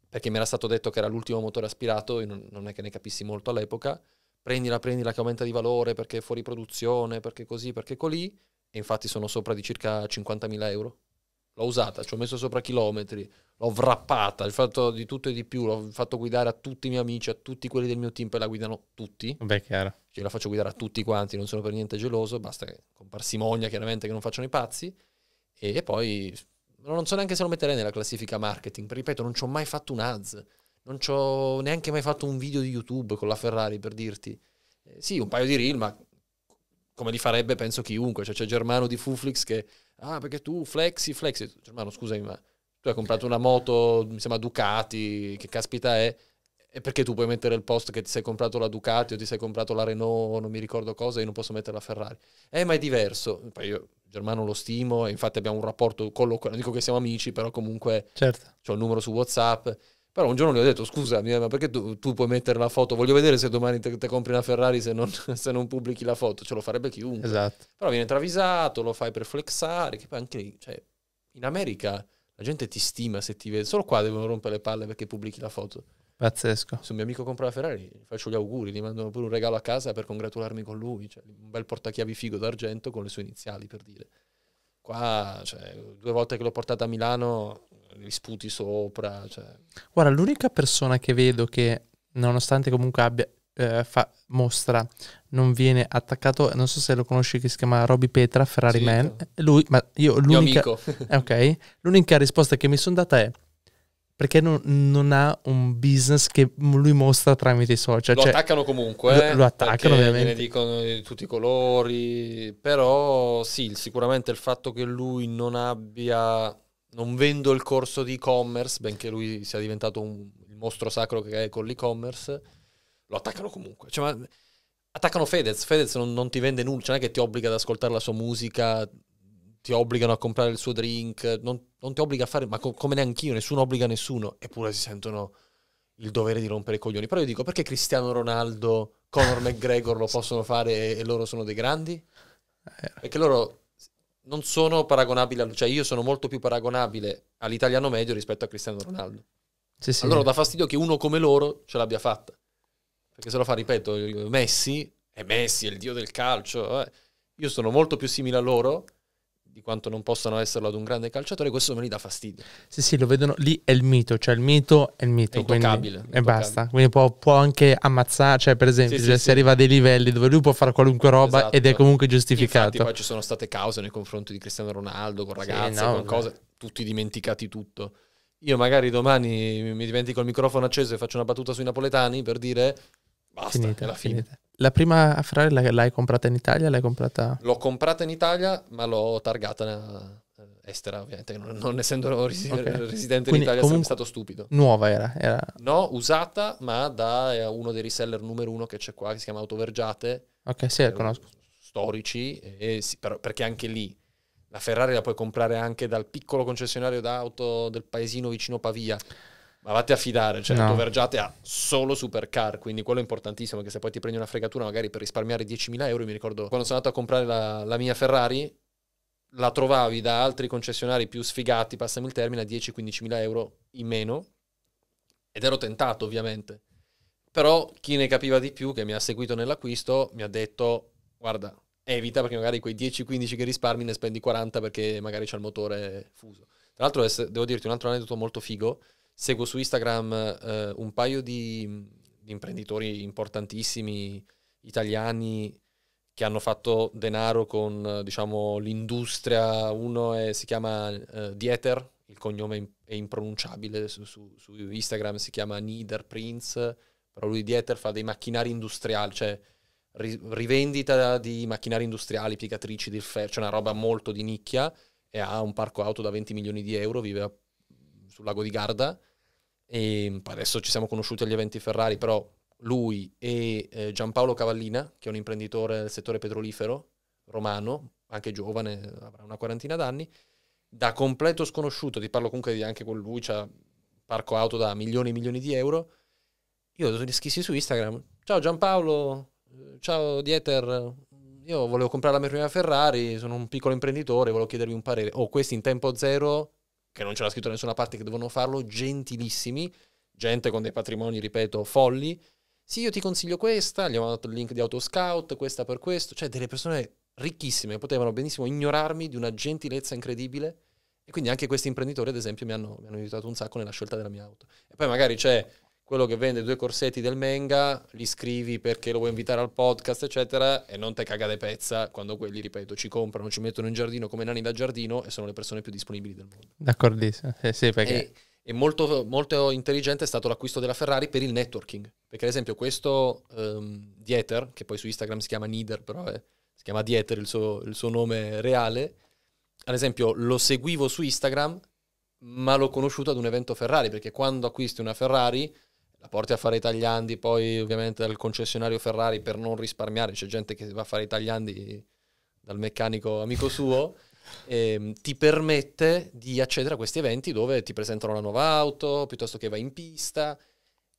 perché mi era stato detto che era l'ultimo motore aspirato, e non, non è che ne capissi molto all'epoca, prendila, prendila che aumenta di valore, perché è fuori produzione, perché così, perché colì, e infatti sono sopra di circa 50.000 euro. L'ho usata, ci ho messo sopra chilometri, l'ho wrappata, ho fatto di tutto e di più, l'ho fatto guidare a tutti i miei amici, a tutti quelli del mio team, poi la guidano tutti. Beh, chiaro. Ce cioè, la faccio guidare a tutti quanti, non sono per niente geloso, basta con parsimonia chiaramente che non facciano i pazzi. E, poi non so neanche se lo metterei nella classifica marketing, perché ripeto, non ci ho mai fatto un ads, non ci ho neanche mai fatto un video di YouTube con la Ferrari per dirti. Eh, sì, un paio di reel, ma come li farebbe penso chiunque. Cioè, c'è Germano di Fuflix che, ah, perché tu flexi, flexi. Germano, scusami, ma tu hai comprato una moto, mi sembra Ducati, che caspita è? E perché tu puoi mettere il post che ti sei comprato la Ducati o ti sei comprato la Renault o non mi ricordo cosa, io non posso mettere la Ferrari. Eh, ma è diverso. Poi io Germano lo stimo e infatti abbiamo un rapporto colloquiale, non dico che siamo amici, però comunque certo. ho il numero su WhatsApp. Però un giorno gli ho detto, scusami, ma perché tu, tu puoi mettere la foto? Voglio vedere se domani te, te compri una Ferrari se non, se non, pubblichi la foto. Ce lo farebbe chiunque. Esatto. Però viene travisato, lo fai per flexare, che anche cioè, in America la gente ti stima se ti vede. Solo qua devono rompere le palle perché pubblichi la foto. Pazzesco. Se un mio amico compra la Ferrari, gli faccio gli auguri, gli mando pure un regalo a casa per congratularmi con lui. Cioè, un bel portachiavi figo d'argento con le sue iniziali, per dire. Qua, cioè, due volte che l'ho portata a Milano, gli sputi sopra. Cioè. Guarda, l'unica persona che vedo che, nonostante comunque abbia, eh, fa, mostra, non viene attaccato, non so se lo conosci, che si chiama Robby Petra, Ferrari sì, Man. Eh, lui, ma io l'unica... Eh, okay, l'unica risposta che mi sono data è perché non, non, ha un business che lui mostra tramite i social. Lo cioè, attaccano comunque. Lo, eh, lo attaccano ovviamente. Ne dicono di tutti i colori, però sì, sicuramente il fatto che lui non abbia, non vendo il corso di e-commerce, benché lui sia diventato un, il mostro sacro che è con l'e-commerce, lo attaccano comunque. Cioè, ma attaccano Fedez, Fedez non, non ti vende nulla, cioè non è che ti obbliga ad ascoltare la sua musica, ti obbligano a comprare il suo drink, non, non ti obbliga a fare, ma co- come neanch'io, nessuno obbliga nessuno, eppure si sentono il dovere di rompere i coglioni. Però io dico, perché Cristiano Ronaldo, Conor McGregor lo possono fare e loro sono dei grandi? Eh. Perché loro non sono paragonabili, a, cioè io sono molto più paragonabile all'italiano medio rispetto a Cristiano Ronaldo. Sì, sì. Allora dà fastidio che uno come loro ce l'abbia fatta. Perché se lo fa, ripeto, Messi, è Messi, è il dio del calcio. Eh. Io sono molto più simile a loro, di quanto non possano esserlo ad un grande calciatore, questo me li dà fastidio. Sì, sì, lo vedono lì, è il mito, cioè il mito è il mito. È intoccabile. e basta, quindi può, può, anche ammazzare, cioè per esempio sì, cioè, sì, si sì. arriva a dei livelli dove lui può fare qualunque roba esatto. ed è esatto. comunque giustificato. Infatti poi ci sono state cause nei confronti di Cristiano Ronaldo, con ragazze, no, con cose, tutti dimenticati tutto. Io magari domani mi dimentico il microfono acceso e faccio una battuta sui napoletani per dire Basta, finita, finita. La prima Ferrari l'hai comprata in Italia? L'hai comprata... L'ho comprata in Italia, ma l'ho targata eh, estera, ovviamente, non, non essendo resi- okay. residente Quindi, in Italia sarebbe stato stupido. Nuova era, era, No, usata, ma da eh, uno dei reseller numero uno che c'è qua, che si chiama Autovergiate. Ok, sì, la eh, conosco. Storici, e, e sì, per, perché anche lì la Ferrari la puoi comprare anche dal piccolo concessionario d'auto del paesino vicino Pavia ma vatti a fidare, cioè no. Vergiate ha solo supercar, quindi quello è importantissimo, che se poi ti prendi una fregatura magari per risparmiare 10.000 euro, mi ricordo quando sono andato a comprare la, la mia Ferrari, la trovavi da altri concessionari più sfigati, passami il termine, a 10-15.000 euro in meno, ed ero tentato ovviamente. Però chi ne capiva di più, che mi ha seguito nell'acquisto, mi ha detto, guarda, evita perché magari quei 10-15 che risparmi ne spendi 40 perché magari c'è il motore fuso. Tra l'altro devo dirti un altro aneddoto molto figo, Seguo su Instagram eh, un paio di, di, imprenditori importantissimi italiani che hanno fatto denaro con diciamo, l'industria. Uno è, si chiama eh, Dieter, il cognome è impronunciabile su, su, su Instagram, si chiama Nieder Prince, però lui Dieter fa dei macchinari industriali, cioè rivendita di macchinari industriali, piegatrici, di ferro, cioè una roba molto di nicchia e ha un parco auto da 20 milioni di euro, vive a sul lago di Garda. E adesso ci siamo conosciuti agli eventi Ferrari, però lui e eh, Giampaolo Cavallina, che è un imprenditore del settore petrolifero romano, anche giovane, avrà una quarantina d'anni, da completo sconosciuto, ti parlo comunque di anche con lui, c'ha parco auto da milioni e milioni di euro, io gli scrissi su Instagram, ciao Giampaolo, ciao Dieter, io volevo comprare la mia prima Ferrari, sono un piccolo imprenditore, volevo chiedervi un parere, oh questi in tempo zero che non ce l'ha scritto da nessuna parte che devono farlo, gentilissimi, gente con dei patrimoni, ripeto, folli. Sì, io ti consiglio questa, gli ho dato il link di Autoscout, questa per questo, cioè delle persone ricchissime potevano benissimo ignorarmi di una gentilezza incredibile. E quindi anche questi imprenditori, ad esempio, mi hanno, mi hanno aiutato un sacco nella scelta della mia auto. E poi magari c'è quello che vende due corsetti del manga, li scrivi perché lo vuoi invitare al podcast, eccetera, e non te cagate pezza quando quelli, ripeto, ci comprano, ci mettono in giardino come nani da giardino e sono le persone più disponibili del mondo. D'accordissimo, eh sì, perché... E, e molto, molto, intelligente è stato l'acquisto della Ferrari per il networking, perché ad esempio questo um, Dieter, che poi su Instagram si chiama Nieder, però è, si chiama Dieter il suo, il suo nome reale, ad esempio lo seguivo su Instagram, ma l'ho conosciuto ad un evento Ferrari, perché quando acquisti una Ferrari la porti a fare i tagliandi poi ovviamente dal concessionario Ferrari per non risparmiare, c'è gente che va a fare i tagliandi dal meccanico amico suo, ehm, ti permette di accedere a questi eventi dove ti presentano la nuova auto, piuttosto che vai in pista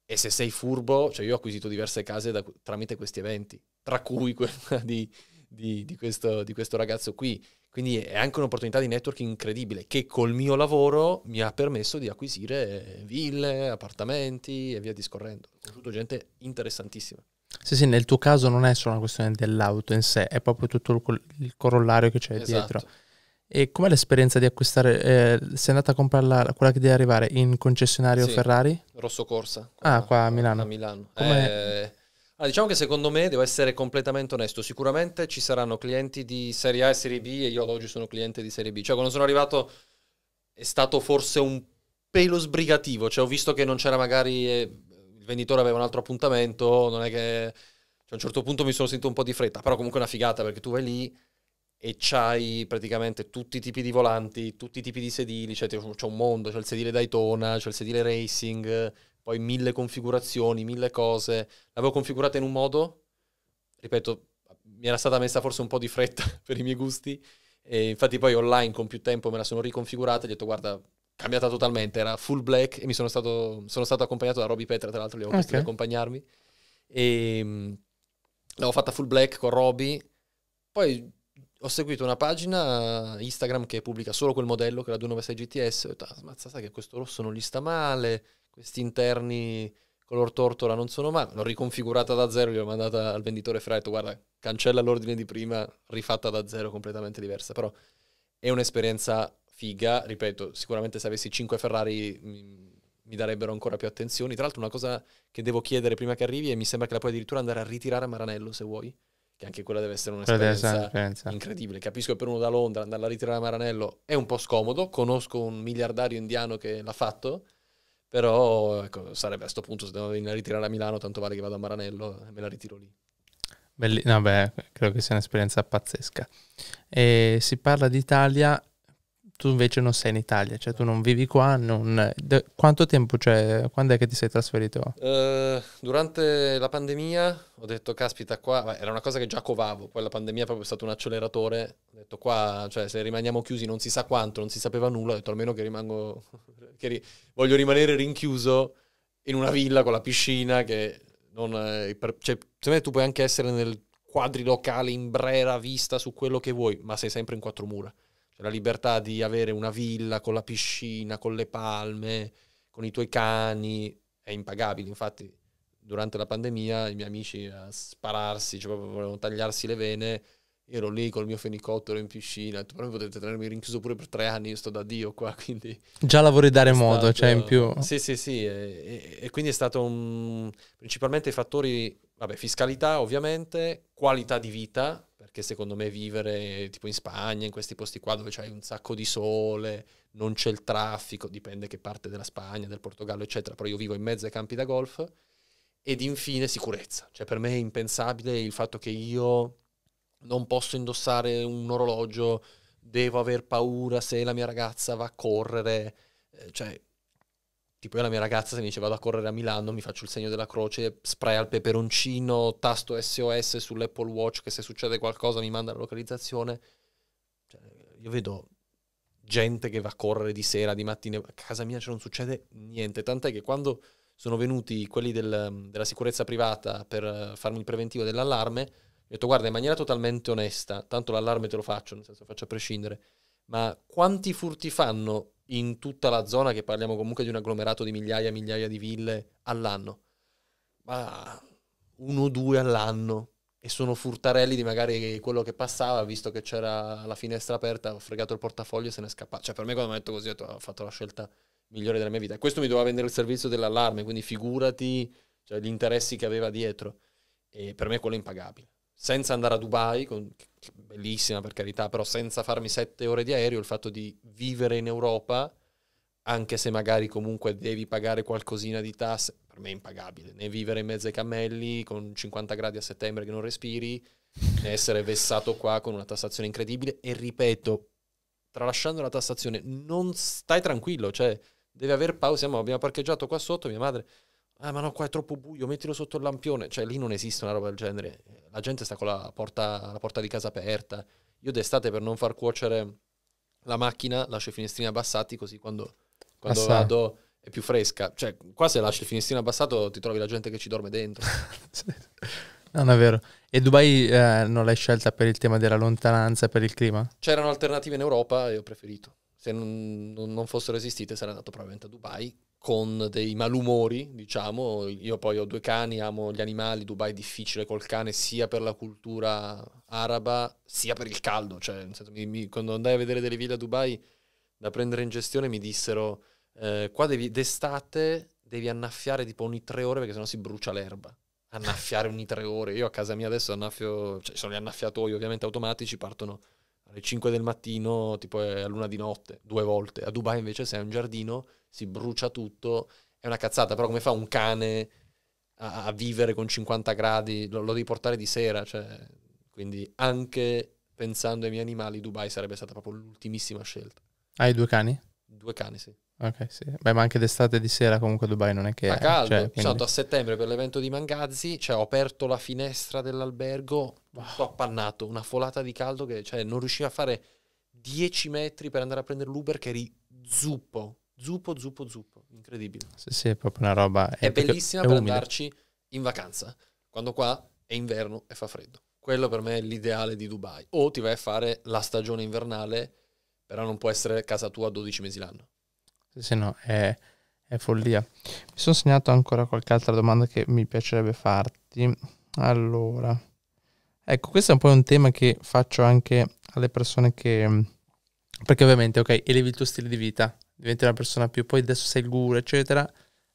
e se sei furbo, cioè io ho acquisito diverse case da, tramite questi eventi, tra cui quella di, di, di, questo, di questo ragazzo qui quindi è anche un'opportunità di networking incredibile che col mio lavoro mi ha permesso di acquisire ville, appartamenti e via discorrendo. Ho conosciuto gente interessantissima. Sì, sì, nel tuo caso non è solo una questione dell'auto in sé, è proprio tutto il, il corollario che c'è esatto. dietro. E com'è l'esperienza di acquistare? Eh, sei andata a comprarla, quella che deve arrivare, in concessionario sì, Ferrari? Rosso Corsa. Ah, qua, ah, qua a Milano. A Milano. Com'è? Eh, allora, ah, diciamo che secondo me, devo essere completamente onesto, sicuramente ci saranno clienti di Serie A e Serie B e io ad oggi sono cliente di Serie B. Cioè quando sono arrivato è stato forse un pelo sbrigativo, cioè ho visto che non c'era magari... Eh, il venditore aveva un altro appuntamento, non è che... Cioè, a un certo punto mi sono sentito un po' di fretta, però comunque è una figata perché tu vai lì e c'hai praticamente tutti i tipi di volanti, tutti i tipi di sedili, cioè, c'è un mondo, c'è il sedile Daytona, c'è il sedile Racing, poi mille configurazioni, mille cose. L'avevo configurata in un modo, ripeto, mi era stata messa forse un po' di fretta per i miei gusti. E infatti poi online con più tempo me la sono riconfigurata e gli ho detto guarda cambiata totalmente, era full black e mi sono stato, sono stato accompagnato da Roby Petra, tra l'altro gli ho chiesto okay. di accompagnarmi. E, ehm, l'avevo fatta full black con Roby, poi ho seguito una pagina Instagram che pubblica solo quel modello, che è la 296 GTS, ho detto ah, mazza sai che questo rosso non gli sta male, questi interni color tortola non sono male, l'ho riconfigurata da zero, gliel'ho mandata al venditore fra e ho detto guarda, cancella l'ordine di prima, rifatta da zero, completamente diversa, però è un'esperienza figa, ripeto, sicuramente se avessi 5 Ferrari mi, mm, mi darebbero ancora più attenzioni, tra l'altro una cosa che devo chiedere prima che arrivi e mi sembra che la puoi addirittura andare a ritirare a Maranello se vuoi, che anche quella deve essere un'esperienza incredibile, capisco che per uno da Londra andare a ritirare a Maranello è un po' scomodo, conosco un miliardario indiano che l'ha fatto, però ecco, sarebbe a sto punto, se devo venire a ritirare a Milano, tanto vale che vado a Maranello, e me la ritiro lì. Belli- no, beh, credo che sia un'esperienza pazzesca. E si parla d'Italia tu invece non sei in Italia, cioè tu non vivi qua, non... quanto tempo, cioè, quando è che ti sei trasferito? Uh, durante la pandemia ho detto, caspita, qua era una cosa che già covavo, poi la pandemia è proprio stato un acceleratore, ho detto qua, cioè se rimaniamo chiusi non si sa quanto, non si sapeva nulla, ho detto almeno che rimango, che ri... voglio rimanere rinchiuso in una villa con la piscina che non... È... Cioè, secondo me tu puoi anche essere nel quadrilocale in brera vista su quello che vuoi, ma sei sempre in quattro mura la libertà di avere una villa con la piscina, con le palme, con i tuoi cani, è impagabile. Infatti durante la pandemia i miei amici a spararsi, cioè proprio volevano tagliarsi le vene, io ero lì col mio fenicottero in piscina, tu però potete tenermi rinchiuso pure per tre anni, io sto da Dio qua, quindi... Già lavori da remoto, modo, cioè in più... Sì, sì, sì, e, e quindi è stato un, principalmente fattori, vabbè, fiscalità ovviamente, qualità di vita, perché secondo me vivere tipo in Spagna, in questi posti qua dove c'è un sacco di sole, non c'è il traffico, dipende che parte della Spagna, del Portogallo, eccetera, però io vivo in mezzo ai campi da golf. Ed infine sicurezza, cioè per me è impensabile il fatto che io non posso indossare un orologio, devo aver paura se la mia ragazza va a correre, eh, cioè Tipo io la mia ragazza se mi dice vado a correre a Milano, mi faccio il segno della croce, spray al peperoncino, tasto SOS sull'Apple Watch che se succede qualcosa mi manda la localizzazione. Cioè, io vedo gente che va a correre di sera, di mattina, a casa mia cioè, non succede niente, tant'è che quando sono venuti quelli del, della sicurezza privata per farmi il preventivo dell'allarme, ho detto guarda in maniera totalmente onesta, tanto l'allarme te lo faccio, nel senso faccio a prescindere, ma quanti furti fanno in tutta la zona, che parliamo comunque di un agglomerato di migliaia e migliaia di ville all'anno, ma uno o due all'anno. E sono furtarelli di magari quello che passava, visto che c'era la finestra aperta, ho fregato il portafoglio e se ne è scappato. Cioè, per me, quando mi ha detto così, ah, ho, fatto la scelta migliore della mia vita. Questo mi doveva vendere il servizio dell'allarme, quindi figurati cioè, gli interessi che aveva dietro. E per me quello è impagabile. Senza andare a Dubai, con, bellissima per carità, però senza farmi sette ore di aereo, il fatto di vivere in Europa, anche se magari comunque devi pagare qualcosina di tasse, per me è impagabile, né vivere in mezzo ai cammelli con 50 gradi a settembre che non respiri, né essere vessato qua con una tassazione incredibile e ripeto, tralasciando la tassazione, non stai tranquillo, cioè devi aver paura, abbiamo parcheggiato qua sotto, mia madre Ah, ma no, qua è troppo buio, mettilo sotto il lampione. Cioè, lì non esiste una roba del genere. La gente sta con la porta, la porta di casa aperta. Io d'estate per non far cuocere la macchina lascio i finestrini abbassati così quando, quando vado è più fresca. Cioè, qua se lasci il finestrino abbassato ti trovi la gente che ci dorme dentro. non è vero. E Dubai eh, non l'hai scelta per il tema della lontananza, per il clima? C'erano alternative in Europa e ho preferito. Se non, non fossero esistite sarei andato probabilmente a Dubai, con dei malumori, diciamo. Io poi ho due cani, amo gli animali, Dubai è difficile col cane sia per la cultura araba sia per il caldo. Cioè, senso, mi, mi, quando andai a vedere delle ville a Dubai da prendere in gestione mi dissero eh, qua devi, d'estate devi annaffiare tipo ogni tre ore perché sennò si brucia l'erba. Annaffiare ogni tre ore. Io a casa mia adesso annaffio, cioè sono gli annaffiatoi ovviamente automatici, partono alle 5 del mattino, tipo eh, a luna di notte, due volte. A Dubai invece se hai un giardino si brucia tutto, è una cazzata, però come fa un cane a, a vivere con 50 gradi, lo, lo devi portare di sera, cioè, quindi anche pensando ai miei animali, Dubai sarebbe stata proprio l'ultimissima scelta. Hai due cani? Due cani, sì. Ok, sì. Beh, ma anche d'estate di sera comunque Dubai non è che... Fa caldo. Cioè, quindi... Sono andato a settembre per l'evento di Mangazzi, cioè ho aperto la finestra dell'albergo, oh. ho appannato, una folata di caldo che cioè, non riuscivo a fare 10 metri per andare a prendere l'Uber che eri zuppo. Zuppo, zuppo, zuppo. Incredibile. Sì, sì, è proprio una roba. È, è bellissima è per andarci in vacanza, quando qua è inverno e fa freddo. Quello per me è l'ideale di Dubai. O ti vai a fare la stagione invernale, però non può essere casa tua 12 mesi l'anno. Sì, sì, no, è, è follia. Mi sono segnato ancora qualche altra domanda che mi piacerebbe farti. Allora, ecco, questo è un po' un tema che faccio anche alle persone che... Perché ovviamente, ok, elevi il tuo stile di vita, diventi una persona più, poi adesso sei il guru, eccetera.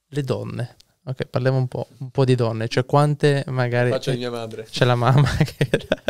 Le donne. Ok, parliamo un po', un po di donne, cioè quante magari... Faccio di mia madre. C'è la mamma che... Era,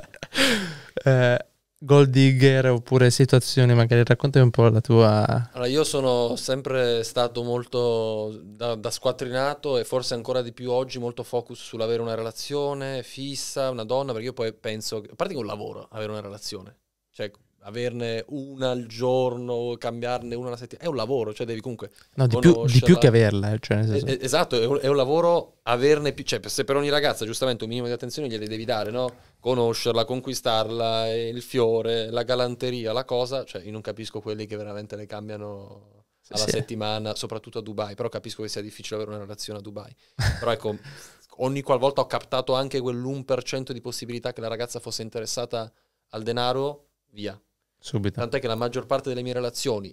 eh, gold digger oppure situazioni, magari raccontami un po' la tua... Allora, io sono sempre stato molto da, da, squattrinato e forse ancora di più oggi molto focus sull'avere una relazione fissa, una donna, perché io poi penso, che, a parte che un lavoro avere una relazione, cioè averne una al giorno, cambiarne una alla settimana, è un lavoro, cioè devi comunque... No, di, più, di più, che averla. Eh, cioè è, esatto, è un, è un, lavoro averne più, cioè se per ogni ragazza giustamente un minimo di attenzione gliele devi dare, no? Conoscerla, conquistarla, il fiore, la galanteria, la cosa, cioè io non capisco quelli che veramente le cambiano alla sì. settimana, soprattutto a Dubai, però capisco che sia difficile avere una relazione a Dubai. Però ecco, ogni qualvolta ho captato anche quell'1% di possibilità che la ragazza fosse interessata al denaro, via, Subito. Tant'è che la maggior parte delle mie relazioni,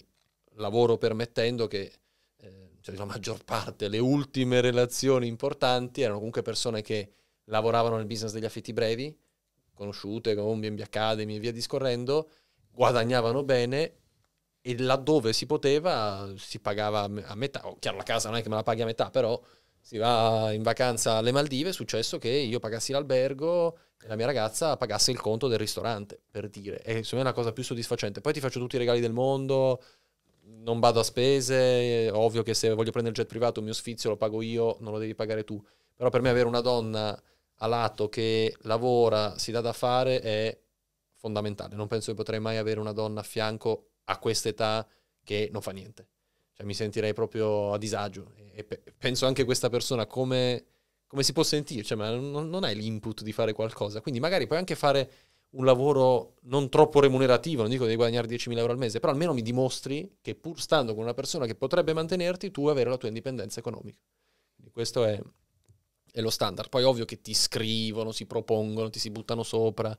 lavoro permettendo che eh, cioè la maggior parte, le ultime relazioni importanti erano comunque persone che lavoravano nel business degli affetti brevi, conosciute con Airbnb Academy e via discorrendo, guadagnavano bene e laddove si poteva si pagava a metà. Oh, chiaro, la casa non è che me la paghi a metà, però si va in vacanza alle Maldive, è successo che io pagassi l'albergo e la mia ragazza pagasse il conto del ristorante, per dire. E secondo me è la cosa più soddisfacente. Poi ti faccio tutti i regali del mondo, non vado a spese, ovvio che se voglio prendere il jet privato il mio sfizio lo pago io, non lo devi pagare tu. Però per me avere una donna a lato che lavora, si dà da fare è fondamentale. Non penso che potrei mai avere una donna a fianco a quest'età che non fa niente cioè, mi sentirei proprio a disagio. E, pe- penso anche questa persona come, come si può sentire, cioè, ma non, non hai l'input di fare qualcosa. Quindi magari puoi anche fare un lavoro non troppo remunerativo, non dico di guadagnare 10.000 euro al mese, però almeno mi dimostri che pur stando con una persona che potrebbe mantenerti, tu avere la tua indipendenza economica. Quindi questo è, è lo standard. Poi ovvio che ti scrivono, si propongono, ti si buttano sopra,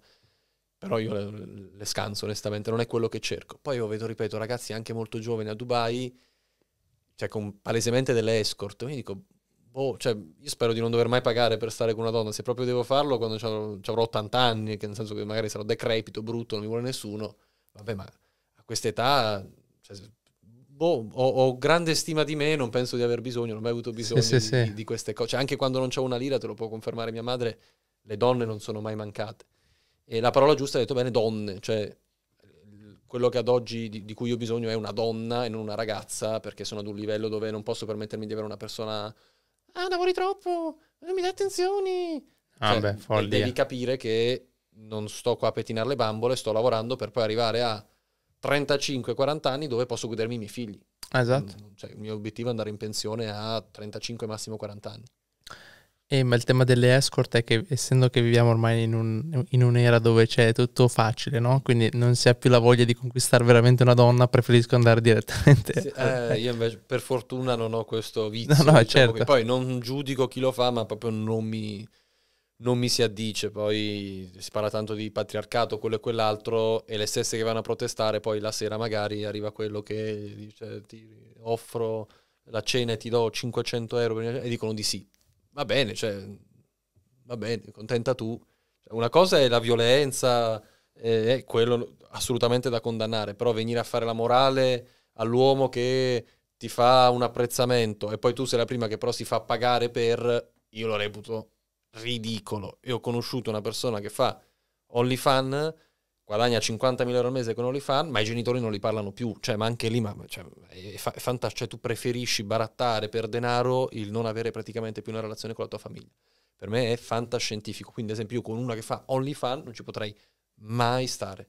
però io le, le scanso onestamente, non è quello che cerco. Poi io vedo, ripeto, ragazzi anche molto giovani a Dubai cioè con palesemente delle escort, quindi dico, boh, cioè, io spero di non dover mai pagare per stare con una donna, se proprio devo farlo quando avrò 80 anni, che nel senso che magari sarò decrepito, brutto, non mi vuole nessuno, vabbè, ma a quest'età, cioè, boh, ho, ho, grande stima di me, non penso di aver bisogno, non ho mai avuto bisogno sì, di, sì, di, queste cose, cioè, anche quando non ho una lira, te lo può confermare mia madre, le donne non sono mai mancate. E la parola giusta ha detto bene, donne, cioè quello che ad oggi di, di, cui ho bisogno è una donna e non una ragazza, perché sono ad un livello dove non posso permettermi di avere una persona. Ah, lavori troppo, non eh, mi dai attenzioni. Ah, cioè, beh, follia. Devi capire che non sto qua a pettinare le bambole, sto lavorando per poi arrivare a 35-40 anni dove posso godermi i miei figli. Esatto. Cioè, il mio obiettivo è andare in pensione a 35, massimo 40 anni. Eh, ma il tema delle escort è che essendo che viviamo ormai in, un, in, un'era dove c'è tutto facile, no? quindi non si ha più la voglia di conquistare veramente una donna, preferisco andare direttamente. Sì, eh, io invece per fortuna non ho questo vizio, no, no, diciamo certo. poi non giudico chi lo fa, ma proprio non mi, non mi, si addice. Poi si parla tanto di patriarcato, quello e quell'altro, e le stesse che vanno a protestare, poi la sera magari arriva quello che dice ti offro la cena e ti do 500 euro e dicono di sì va bene, cioè, va bene, contenta tu. Cioè, una cosa è la violenza, eh, è quello assolutamente da condannare, però venire a fare la morale all'uomo che ti fa un apprezzamento e poi tu sei la prima che però si fa pagare per, io lo reputo ridicolo. E ho conosciuto una persona che fa OnlyFan guadagna 50.000 euro al mese con OnlyFans, ma i genitori non li parlano più, cioè ma anche lì, ma, cioè, è fa- è fanta- cioè, tu preferisci barattare per denaro il non avere praticamente più una relazione con la tua famiglia. Per me è fantascientifico, quindi ad esempio io con una che fa OnlyFans non ci potrei mai stare.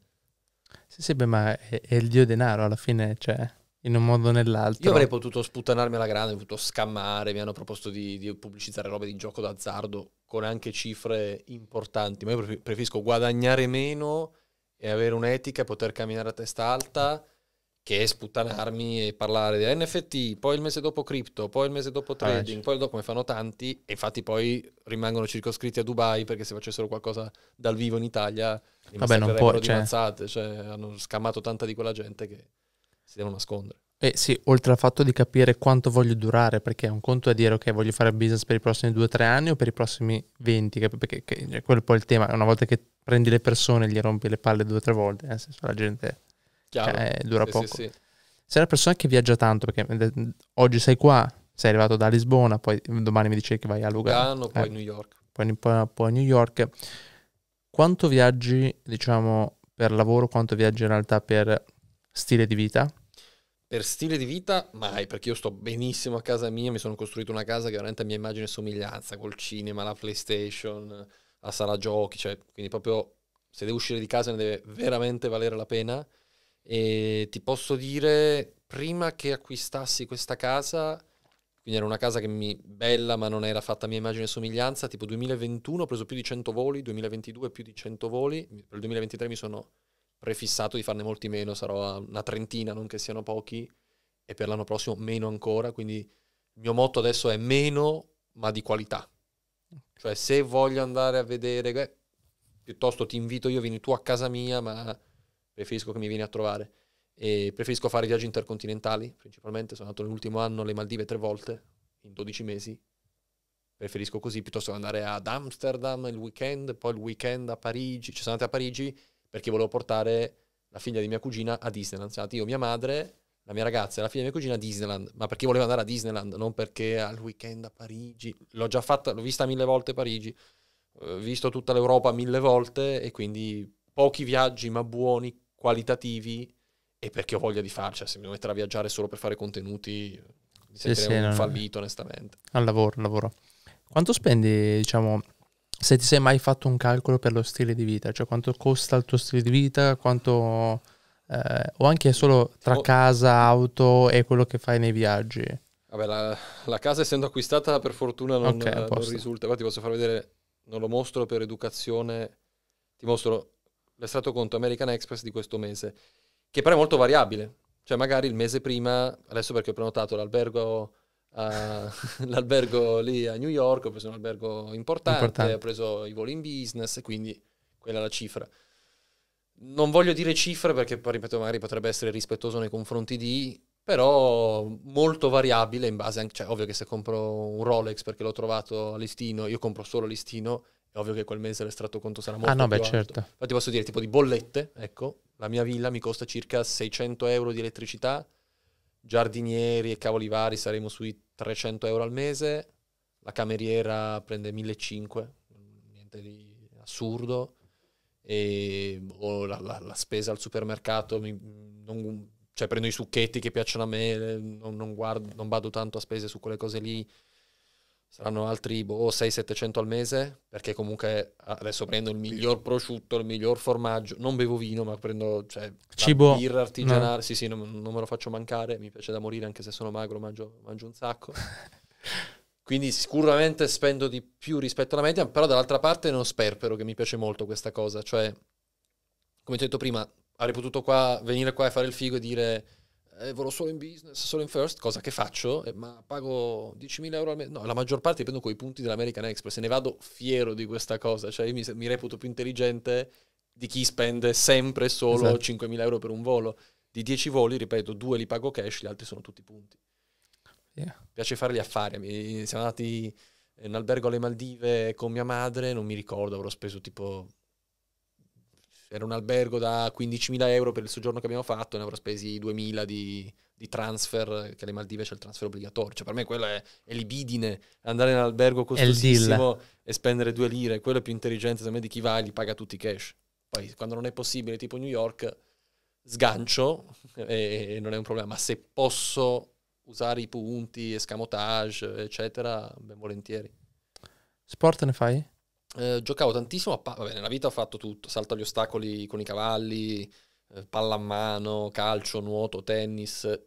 Sì, sì, beh, ma è, è il dio denaro alla fine, cioè in un modo o nell'altro. Io avrei potuto sputtanarmi alla grande, avrei potuto scammare, mi hanno proposto di, di, pubblicizzare robe di gioco d'azzardo con anche cifre importanti, ma io preferisco guadagnare meno e avere un'etica, poter camminare a testa alta che è sputtanarmi e parlare di NFT, poi il mese dopo cripto, poi il mese dopo ah, trading, ah, poi dopo ne fanno tanti e infatti poi rimangono circoscritti a Dubai perché se facessero qualcosa dal vivo in Italia li Vabbè, non può, cioè... cioè hanno scammato tanta di quella gente che si devono nascondere. Eh sì, oltre al fatto di capire quanto voglio durare, perché un conto è dire ok, voglio fare business per i prossimi 2-3 anni o per i prossimi 20, perché che, cioè, quello è poi il tema, una volta che prendi le persone gli rompi le palle 2-3 volte, nel senso la gente cioè, eh, dura sì, poco. Sì, sì. Se una persona che viaggia tanto, perché eh, oggi sei qua, sei arrivato da Lisbona, poi domani mi dicevi che vai a Lugano, poi a eh, New York. Poi, poi, poi New York. Quanto viaggi, diciamo, per lavoro, quanto viaggi in realtà per stile di vita? Per stile di vita mai, perché io sto benissimo a casa mia, mi sono costruito una casa che veramente a mia immagine e somiglianza, col cinema, la PlayStation, la sala giochi, cioè, quindi proprio se devo uscire di casa ne deve veramente valere la pena. E ti posso dire, prima che acquistassi questa casa, quindi era una casa che mi bella ma non era fatta a mia immagine e somiglianza, tipo 2021 ho preso più di 100 voli, 2022 più di 100 voli, per il 2023 mi sono prefissato di farne molti meno, sarò a una trentina, non che siano pochi, e per l'anno prossimo meno ancora, quindi il mio motto adesso è meno ma di qualità. Cioè se voglio andare a vedere, beh, piuttosto ti invito io, vieni tu a casa mia, ma preferisco che mi vieni a trovare. E preferisco fare viaggi intercontinentali, principalmente, sono andato nell'ultimo anno alle Maldive tre volte, in 12 mesi, preferisco così piuttosto che andare ad Amsterdam il weekend, poi il weekend a Parigi, ci sono andati a Parigi perché volevo portare la figlia di mia cugina a Disneyland. Cioè, io, mia madre, la mia ragazza e la figlia di mia cugina a Disneyland, ma perché volevo andare a Disneyland, non perché al weekend a Parigi. L'ho già fatta, l'ho vista mille volte Parigi, ho visto tutta l'Europa mille volte e quindi pochi viaggi ma buoni, qualitativi e perché ho voglia di farcela. Cioè, se mi devo mettere a viaggiare solo per fare contenuti, mi sì, sentirei sì, un fallito onestamente. Al lavoro, al lavoro. Quanto spendi, diciamo, se ti sei mai fatto un calcolo per lo stile di vita, cioè quanto costa il tuo stile di vita, quanto... Eh, o anche solo tra casa, auto e quello che fai nei viaggi. Vabbè, la, la casa essendo acquistata per fortuna non, okay, non risulta, infatti posso far vedere, non lo mostro per educazione, ti mostro l'estratto conto American Express di questo mese, che però è molto variabile, cioè magari il mese prima, adesso perché ho prenotato l'albergo l'albergo lì a New York, ho preso un albergo importante, importante, ho preso i voli in business e quindi quella è la cifra. Non voglio dire cifre perché, ripeto, magari potrebbe essere rispettoso nei confronti di, però molto variabile in base anche, cioè ovvio che se compro un Rolex perché l'ho trovato a listino, io compro solo listino, è ovvio che quel mese l'estratto conto sarà molto ah, no, beh, alto. certo. Infatti posso dire tipo di bollette, ecco, la mia villa mi costa circa 600 euro di elettricità, giardinieri e cavoli vari saremo sui 300 euro al mese, la cameriera prende 1500, niente di assurdo, e boh, la, la, la, spesa al supermercato, mi, non, cioè prendo i succhetti che piacciono a me, non, non, guardo, non vado tanto a spese su quelle cose lì, saranno altri boh, 6-700 al mese, perché comunque ah, adesso prendo il miglior prosciutto, il miglior formaggio, non bevo vino, ma prendo cioè, Cibo. birra artigianale, no. sì sì, non, non, me lo faccio mancare, mi piace da morire anche se sono magro, mangio, mangio un sacco. Quindi sicuramente spendo di più rispetto alla media, però dall'altra parte non sperpero, che mi piace molto questa cosa, cioè, come ti ho detto prima, avrei potuto qua, venire qua e fare il figo e dire eh, volo solo in business, solo in first, cosa che faccio, eh, ma pago 10.000 euro al mese. No, la maggior parte prendo quei punti dell'American Express e ne vado fiero di questa cosa, cioè io mi, mi reputo più intelligente di chi spende sempre solo esatto. 5.000 euro per un volo. Di 10 voli, ripeto, due li pago cash, gli altri sono tutti punti. Yeah. Mi piace fare gli affari. Mi, siamo andati in albergo alle Maldive con mia madre, non mi ricordo, avrò speso tipo era un albergo da 15.000 euro per il soggiorno che abbiamo fatto, ne avrò spesi 2.000 di, di transfer, che alle Maldive c'è il transfer obbligatorio. Cioè, per me quello è, è libidine, andare in un albergo costosissimo e spendere due lire. Quello è più intelligente, secondo me, di chi va e li paga tutti i cash. Poi, quando non è possibile, tipo New York, sgancio e, e non è un problema. Ma se posso usare i punti, escamotage, eccetera, ben volentieri. Sport ne fai? Eh, giocavo tantissimo a palla, vabbè, nella vita ho fatto tutto, salto agli ostacoli con i cavalli, eh, pallamano, calcio, nuoto, tennis.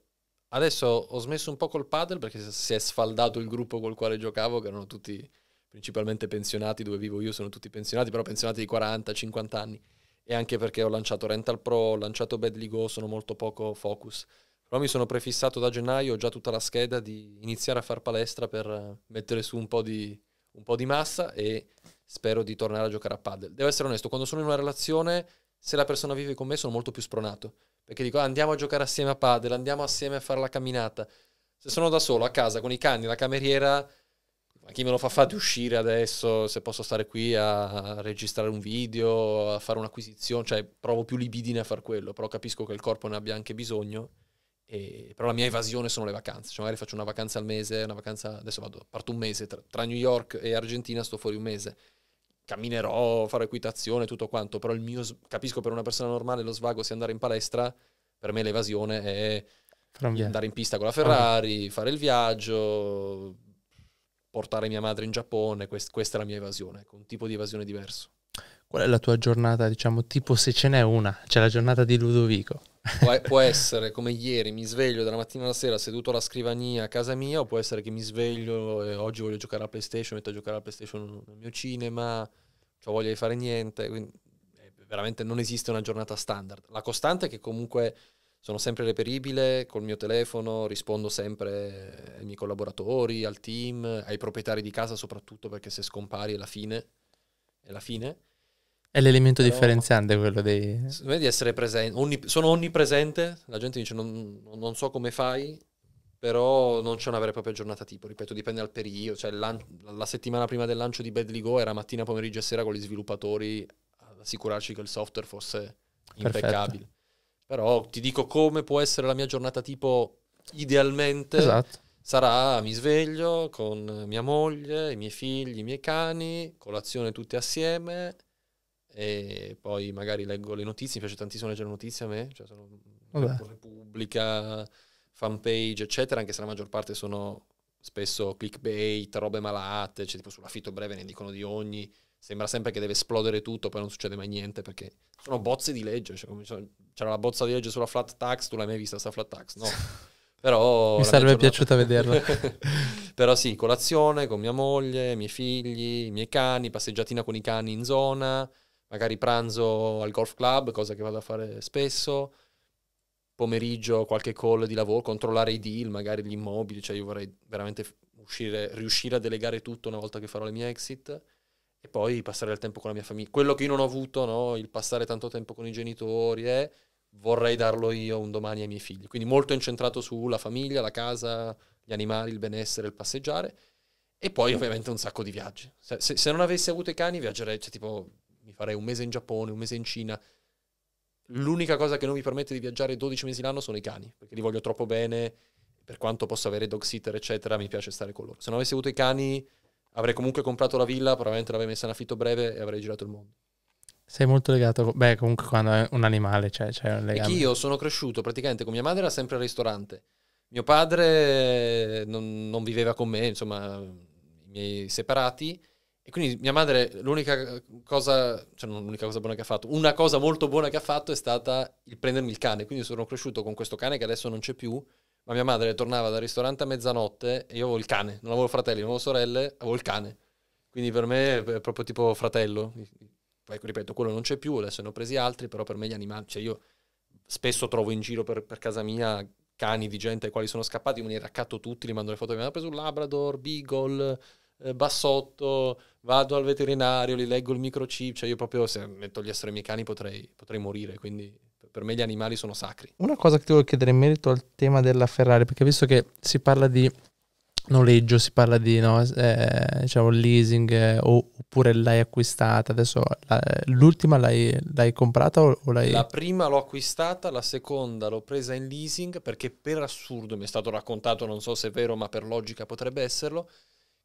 Adesso ho smesso un po' col padel perché si è sfaldato il gruppo col quale giocavo, che erano tutti principalmente pensionati, dove vivo io sono tutti pensionati, però pensionati di 40-50 anni. E anche perché ho lanciato Rental Pro, ho lanciato Badly Go, sono molto poco focus. Però mi sono prefissato da gennaio, ho già tutta la scheda di iniziare a far palestra per eh, mettere su un po' di, un po di massa e spero di tornare a giocare a padel. Devo essere onesto, quando sono in una relazione, se la persona vive con me sono molto più spronato, perché dico andiamo a giocare assieme a padel, andiamo assieme a fare la camminata. Se sono da solo a casa con i cani, la cameriera, ma chi me lo fa di uscire adesso, se posso stare qui a registrare un video, a fare un'acquisizione, cioè provo più libidine a far quello, però capisco che il corpo ne abbia anche bisogno. E, però la mia evasione sono le vacanze, cioè magari faccio una vacanza al mese, una vacanza, adesso vado, parto un mese, tra, tra New York e Argentina sto fuori un mese, camminerò, farò equitazione, tutto quanto, però il mio, capisco per una persona normale lo svago sia andare in palestra, per me l'evasione è andare in pista con la Ferrari, fare il viaggio, portare mia madre in Giappone, quest- questa è la mia evasione, ecco, un tipo di evasione diverso. Qual è la tua giornata, diciamo, tipo se ce n'è una, c'è la giornata di Ludovico? Può, può essere come ieri, mi sveglio dalla mattina alla sera seduto alla scrivania a casa mia, o può essere che mi sveglio e oggi voglio giocare a PlayStation, metto a giocare a PlayStation nel mio cinema, ho voglia di fare niente, quindi eh, veramente non esiste una giornata standard. La costante è che comunque sono sempre reperibile col mio telefono, rispondo sempre ai miei collaboratori, al team, ai proprietari di casa soprattutto perché se scompari è la fine, è la fine. È l'elemento Però, differenziante quello dei... Di essere presente, Ogni, sono onnipresente, la gente dice non, non so come fai, però non c'è una vera e propria giornata tipo, ripeto, dipende dal periodo, cioè la settimana prima del lancio di Badly Go era mattina, pomeriggio e sera con gli sviluppatori ad assicurarci che il software fosse impeccabile. Perfetto. Però ti dico come può essere la mia giornata tipo idealmente. Esatto. Sarà mi sveglio con mia moglie, i miei figli, i miei cani, colazione tutti assieme, e poi magari leggo le notizie, mi piace tantissimo leggere notizie a me, cioè sono Repubblica, fanpage, eccetera, anche se la maggior parte sono spesso clickbait, robe malate, cioè tipo sull'affitto breve ne dicono di ogni, sembra sempre che deve esplodere tutto, poi non succede mai niente perché sono bozze di legge, cioè, c'era la bozza di legge sulla flat tax, tu l'hai mai vista sta flat tax? No. Però mi sarebbe piaciuta vederla. Però sì, colazione con mia moglie, i miei figli, i miei cani, passeggiatina con i cani in zona, magari pranzo al golf club, cosa che vado a fare spesso, pomeriggio qualche call di lavoro, controllare i deal, magari gli immobili, cioè io vorrei veramente uscire, riuscire a delegare tutto una volta che farò le mie exit e poi passare del tempo con la mia famiglia. Quello che io non ho avuto, no? il passare tanto tempo con i genitori, eh, vorrei darlo io un domani ai miei figli. Quindi molto incentrato sulla famiglia, la casa, gli animali, il benessere, il passeggiare. E poi ovviamente un sacco di viaggi. Se, se, se non avessi avuto i cani viaggerei, cioè tipo mi farei un mese in Giappone, un mese in Cina. L'unica cosa che non mi permette di viaggiare 12 mesi l'anno sono i cani, perché li voglio troppo bene, per quanto possa avere dog sitter, eccetera, mi piace stare con loro. Se non avessi avuto i cani, avrei comunque comprato la villa, probabilmente l'avrei messa in affitto breve e avrei girato il mondo. Sei molto legato, beh, comunque quando è un animale cioè, c'è, cioè, cioè un legame. Anch'io sono cresciuto praticamente con mia madre, era sempre al ristorante. Mio padre non, non viveva con me, insomma, i miei separati e quindi mia madre, l'unica cosa, cioè non l'unica cosa buona che ha fatto, una cosa molto buona che ha fatto è stata il prendermi il cane. Quindi sono cresciuto con questo cane che adesso non c'è più, ma mia madre tornava dal ristorante a mezzanotte e io avevo il cane, non avevo fratelli, non avevo sorelle, avevo il cane. Quindi per me è proprio tipo fratello. Poi ripeto, quello non c'è più, adesso ne ho presi altri, però per me gli animali, cioè io spesso trovo in giro per, per casa mia cani di gente ai quali sono scappati, me li raccatto tutti, li mando le foto che mi hanno preso un Labrador, Beagle eh, bassotto, vado al veterinario, li leggo il microchip, cioè io proprio se metto gli esseri cani potrei, potrei morire, quindi per me gli animali sono sacri. Una cosa che ti voglio chiedere in merito al tema della Ferrari, perché visto che si parla di noleggio, si parla di no, eh, diciamo leasing eh, oppure l'hai acquistata, adesso la, l'ultima l'hai, l'hai comprata o, o, l'hai... La prima l'ho acquistata, la seconda l'ho presa in leasing perché per assurdo mi è stato raccontato, non so se è vero ma per logica potrebbe esserlo,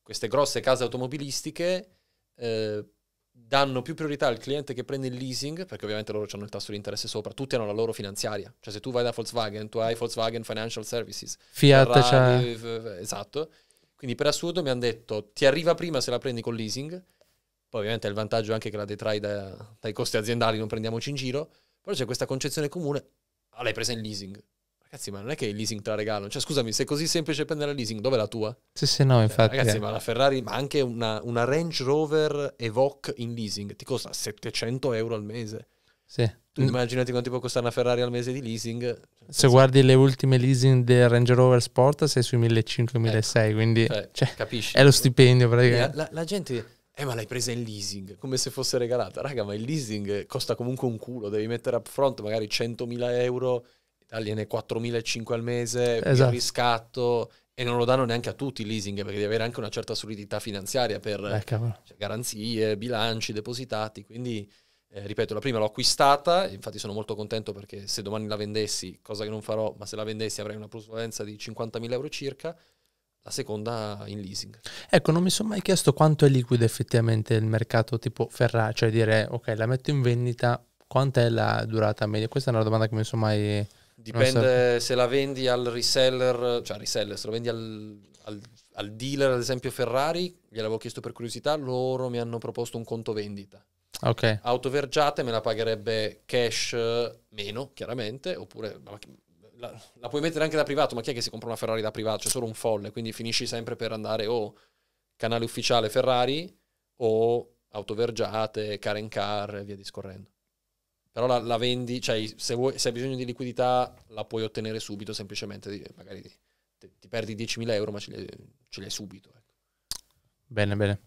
queste grosse case automobilistiche eh, danno più priorità al cliente che prende il leasing, perché ovviamente loro hanno il tasso di interesse sopra, tutti hanno la loro finanziaria. Cioè se tu vai da Volkswagen, tu hai Volkswagen Financial Services. Fiat Ferrari, cioè... Esatto. Quindi per assurdo mi hanno detto ti arriva prima se la prendi con leasing, poi ovviamente il vantaggio è anche che la detrai da, dai costi aziendali, non prendiamoci in giro, però c'è questa concezione comune, ah, l'hai presa in leasing. Ragazzi, ma non è che il leasing te la regalano. Cioè, scusami, se è così semplice prendere la leasing, dov'è la tua? Sì, sì, no, cioè, infatti. Ragazzi, eh. ma la Ferrari, ma anche una, una, Range Rover Evoque in leasing ti costa 700 euro al mese. Sì. Tu immaginati quanto ti può costare una Ferrari al mese di leasing. Se guardi le ultime leasing del Range Rover Sport, sei sui 1500-1600, ecco. quindi cioè, cioè, capisci? è lo stipendio praticamente. La, la, la gente... Eh, ma l'hai presa in leasing, come se fosse regalata. Raga, ma il leasing costa comunque un culo, devi mettere up front magari 100.000 euro Italia ne 4.500 al mese, esatto. riscatto e non lo danno neanche a tutti il leasing perché devi avere anche una certa solidità finanziaria per eh, cioè, garanzie, bilanci depositati, quindi... Eh, ripeto, la prima l'ho acquistata, infatti sono molto contento perché se domani la vendessi, cosa che non farò, ma se la vendessi avrei una plusvalenza di 50.000 euro circa, la seconda in leasing. Ecco, non mi sono mai chiesto quanto è liquido effettivamente il mercato tipo Ferrari, cioè dire ok, la metto in vendita, quanta è la durata media? Questa è una domanda che mi sono mai Dipende se la vendi al reseller, cioè al reseller, se lo vendi al, al, al dealer, ad esempio Ferrari, gliel'avevo chiesto per curiosità, loro mi hanno proposto un conto vendita. Ok. Autovergiate me la pagherebbe cash eh, meno, chiaramente, oppure la, la, puoi mettere anche da privato, ma chi è che si compra una Ferrari da privato? C'è solo un folle, quindi finisci sempre per andare o canale ufficiale Ferrari o autovergiate, car in car e via discorrendo. Però la, la vendi, cioè se, vuoi, se, hai bisogno di liquidità la puoi ottenere subito, semplicemente magari ti, ti perdi 10.000 euro ma ce li, ce li hai subito. Ecco. Bene, bene.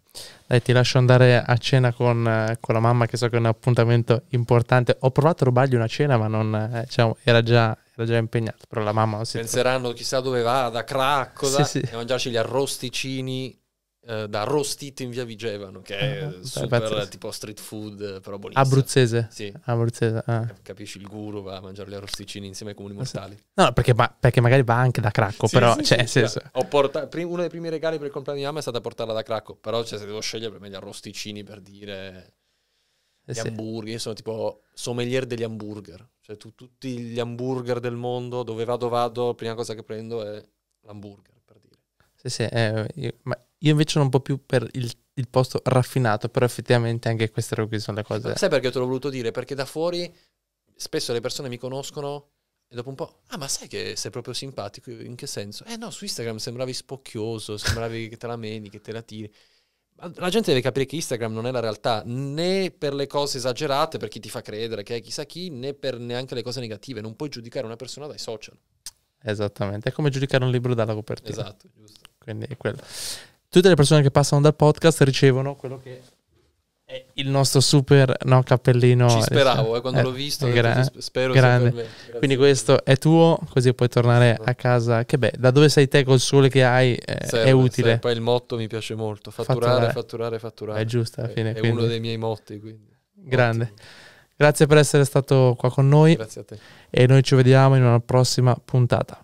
Dai, ti lascio andare a cena con, con, la mamma, che so che è un appuntamento importante. Ho provato a rubargli una cena, ma non, eh, diciamo, era, già, era, già, impegnato. Però la mamma non si Penseranno trova. chissà dove va, da Cracco, sì, sì. mangiarci gli arrosticini eh, da Rostito in via Vigevano, che è uh, super tipo street food, eh, però buonissimo. Abruzzese? Sì. Abruzzese, ah. Eh, capisci, il guru va a mangiare gli arrosticini insieme ai comuni mortali. No, perché, ma, perché, magari va anche da Cracco, sì, però, sì, cioè, sì, senso... portato, uno dei primi regali per il compleanno di mamma è stata portarla da Cracco, però cioè, se devo scegliere per me gli arrosticini, per dire... Gli hamburger, io sono tipo sommelier degli hamburger, cioè tu, tutti gli hamburger del mondo, dove vado vado, la prima cosa che prendo è l'hamburger, per dire. Sì, sì, eh, io, ma io invece non un po' più per il, il posto raffinato, però effettivamente anche queste sono le cose. Sai perché te l'ho voluto dire? Perché da fuori spesso le persone mi conoscono e dopo un po', ah ma sai che sei proprio simpatico, in che senso? Eh no, su Instagram sembravi spocchioso, sembravi che te la meni, che te la tiri. La gente deve capire che Instagram non è la realtà, né per le cose esagerate, per chi ti fa credere che è chissà chi, né per neanche le cose negative. Non puoi giudicare una persona dai social. Esattamente, è come giudicare un libro dalla copertina. Esatto, giusto. Quindi è quello tutte le persone che passano dal podcast ricevono quello che è il nostro super no, cappellino. Ci speravo eh, eh quando eh, l'ho visto. Gra- spero grande. Quindi questo è tuo, così puoi tornare esatto. a casa. Che beh, da dove sei te col sole che hai eh, serve, è utile. Serve. Poi il motto mi piace molto, fatturare, fatturare, fatturare. fatturare. È giusto, alla fine. È, quindi. uno dei miei motti. Quindi. Grande. Ottimo. Grazie per essere stato qua con noi. Grazie a te. E noi ci vediamo in una prossima puntata.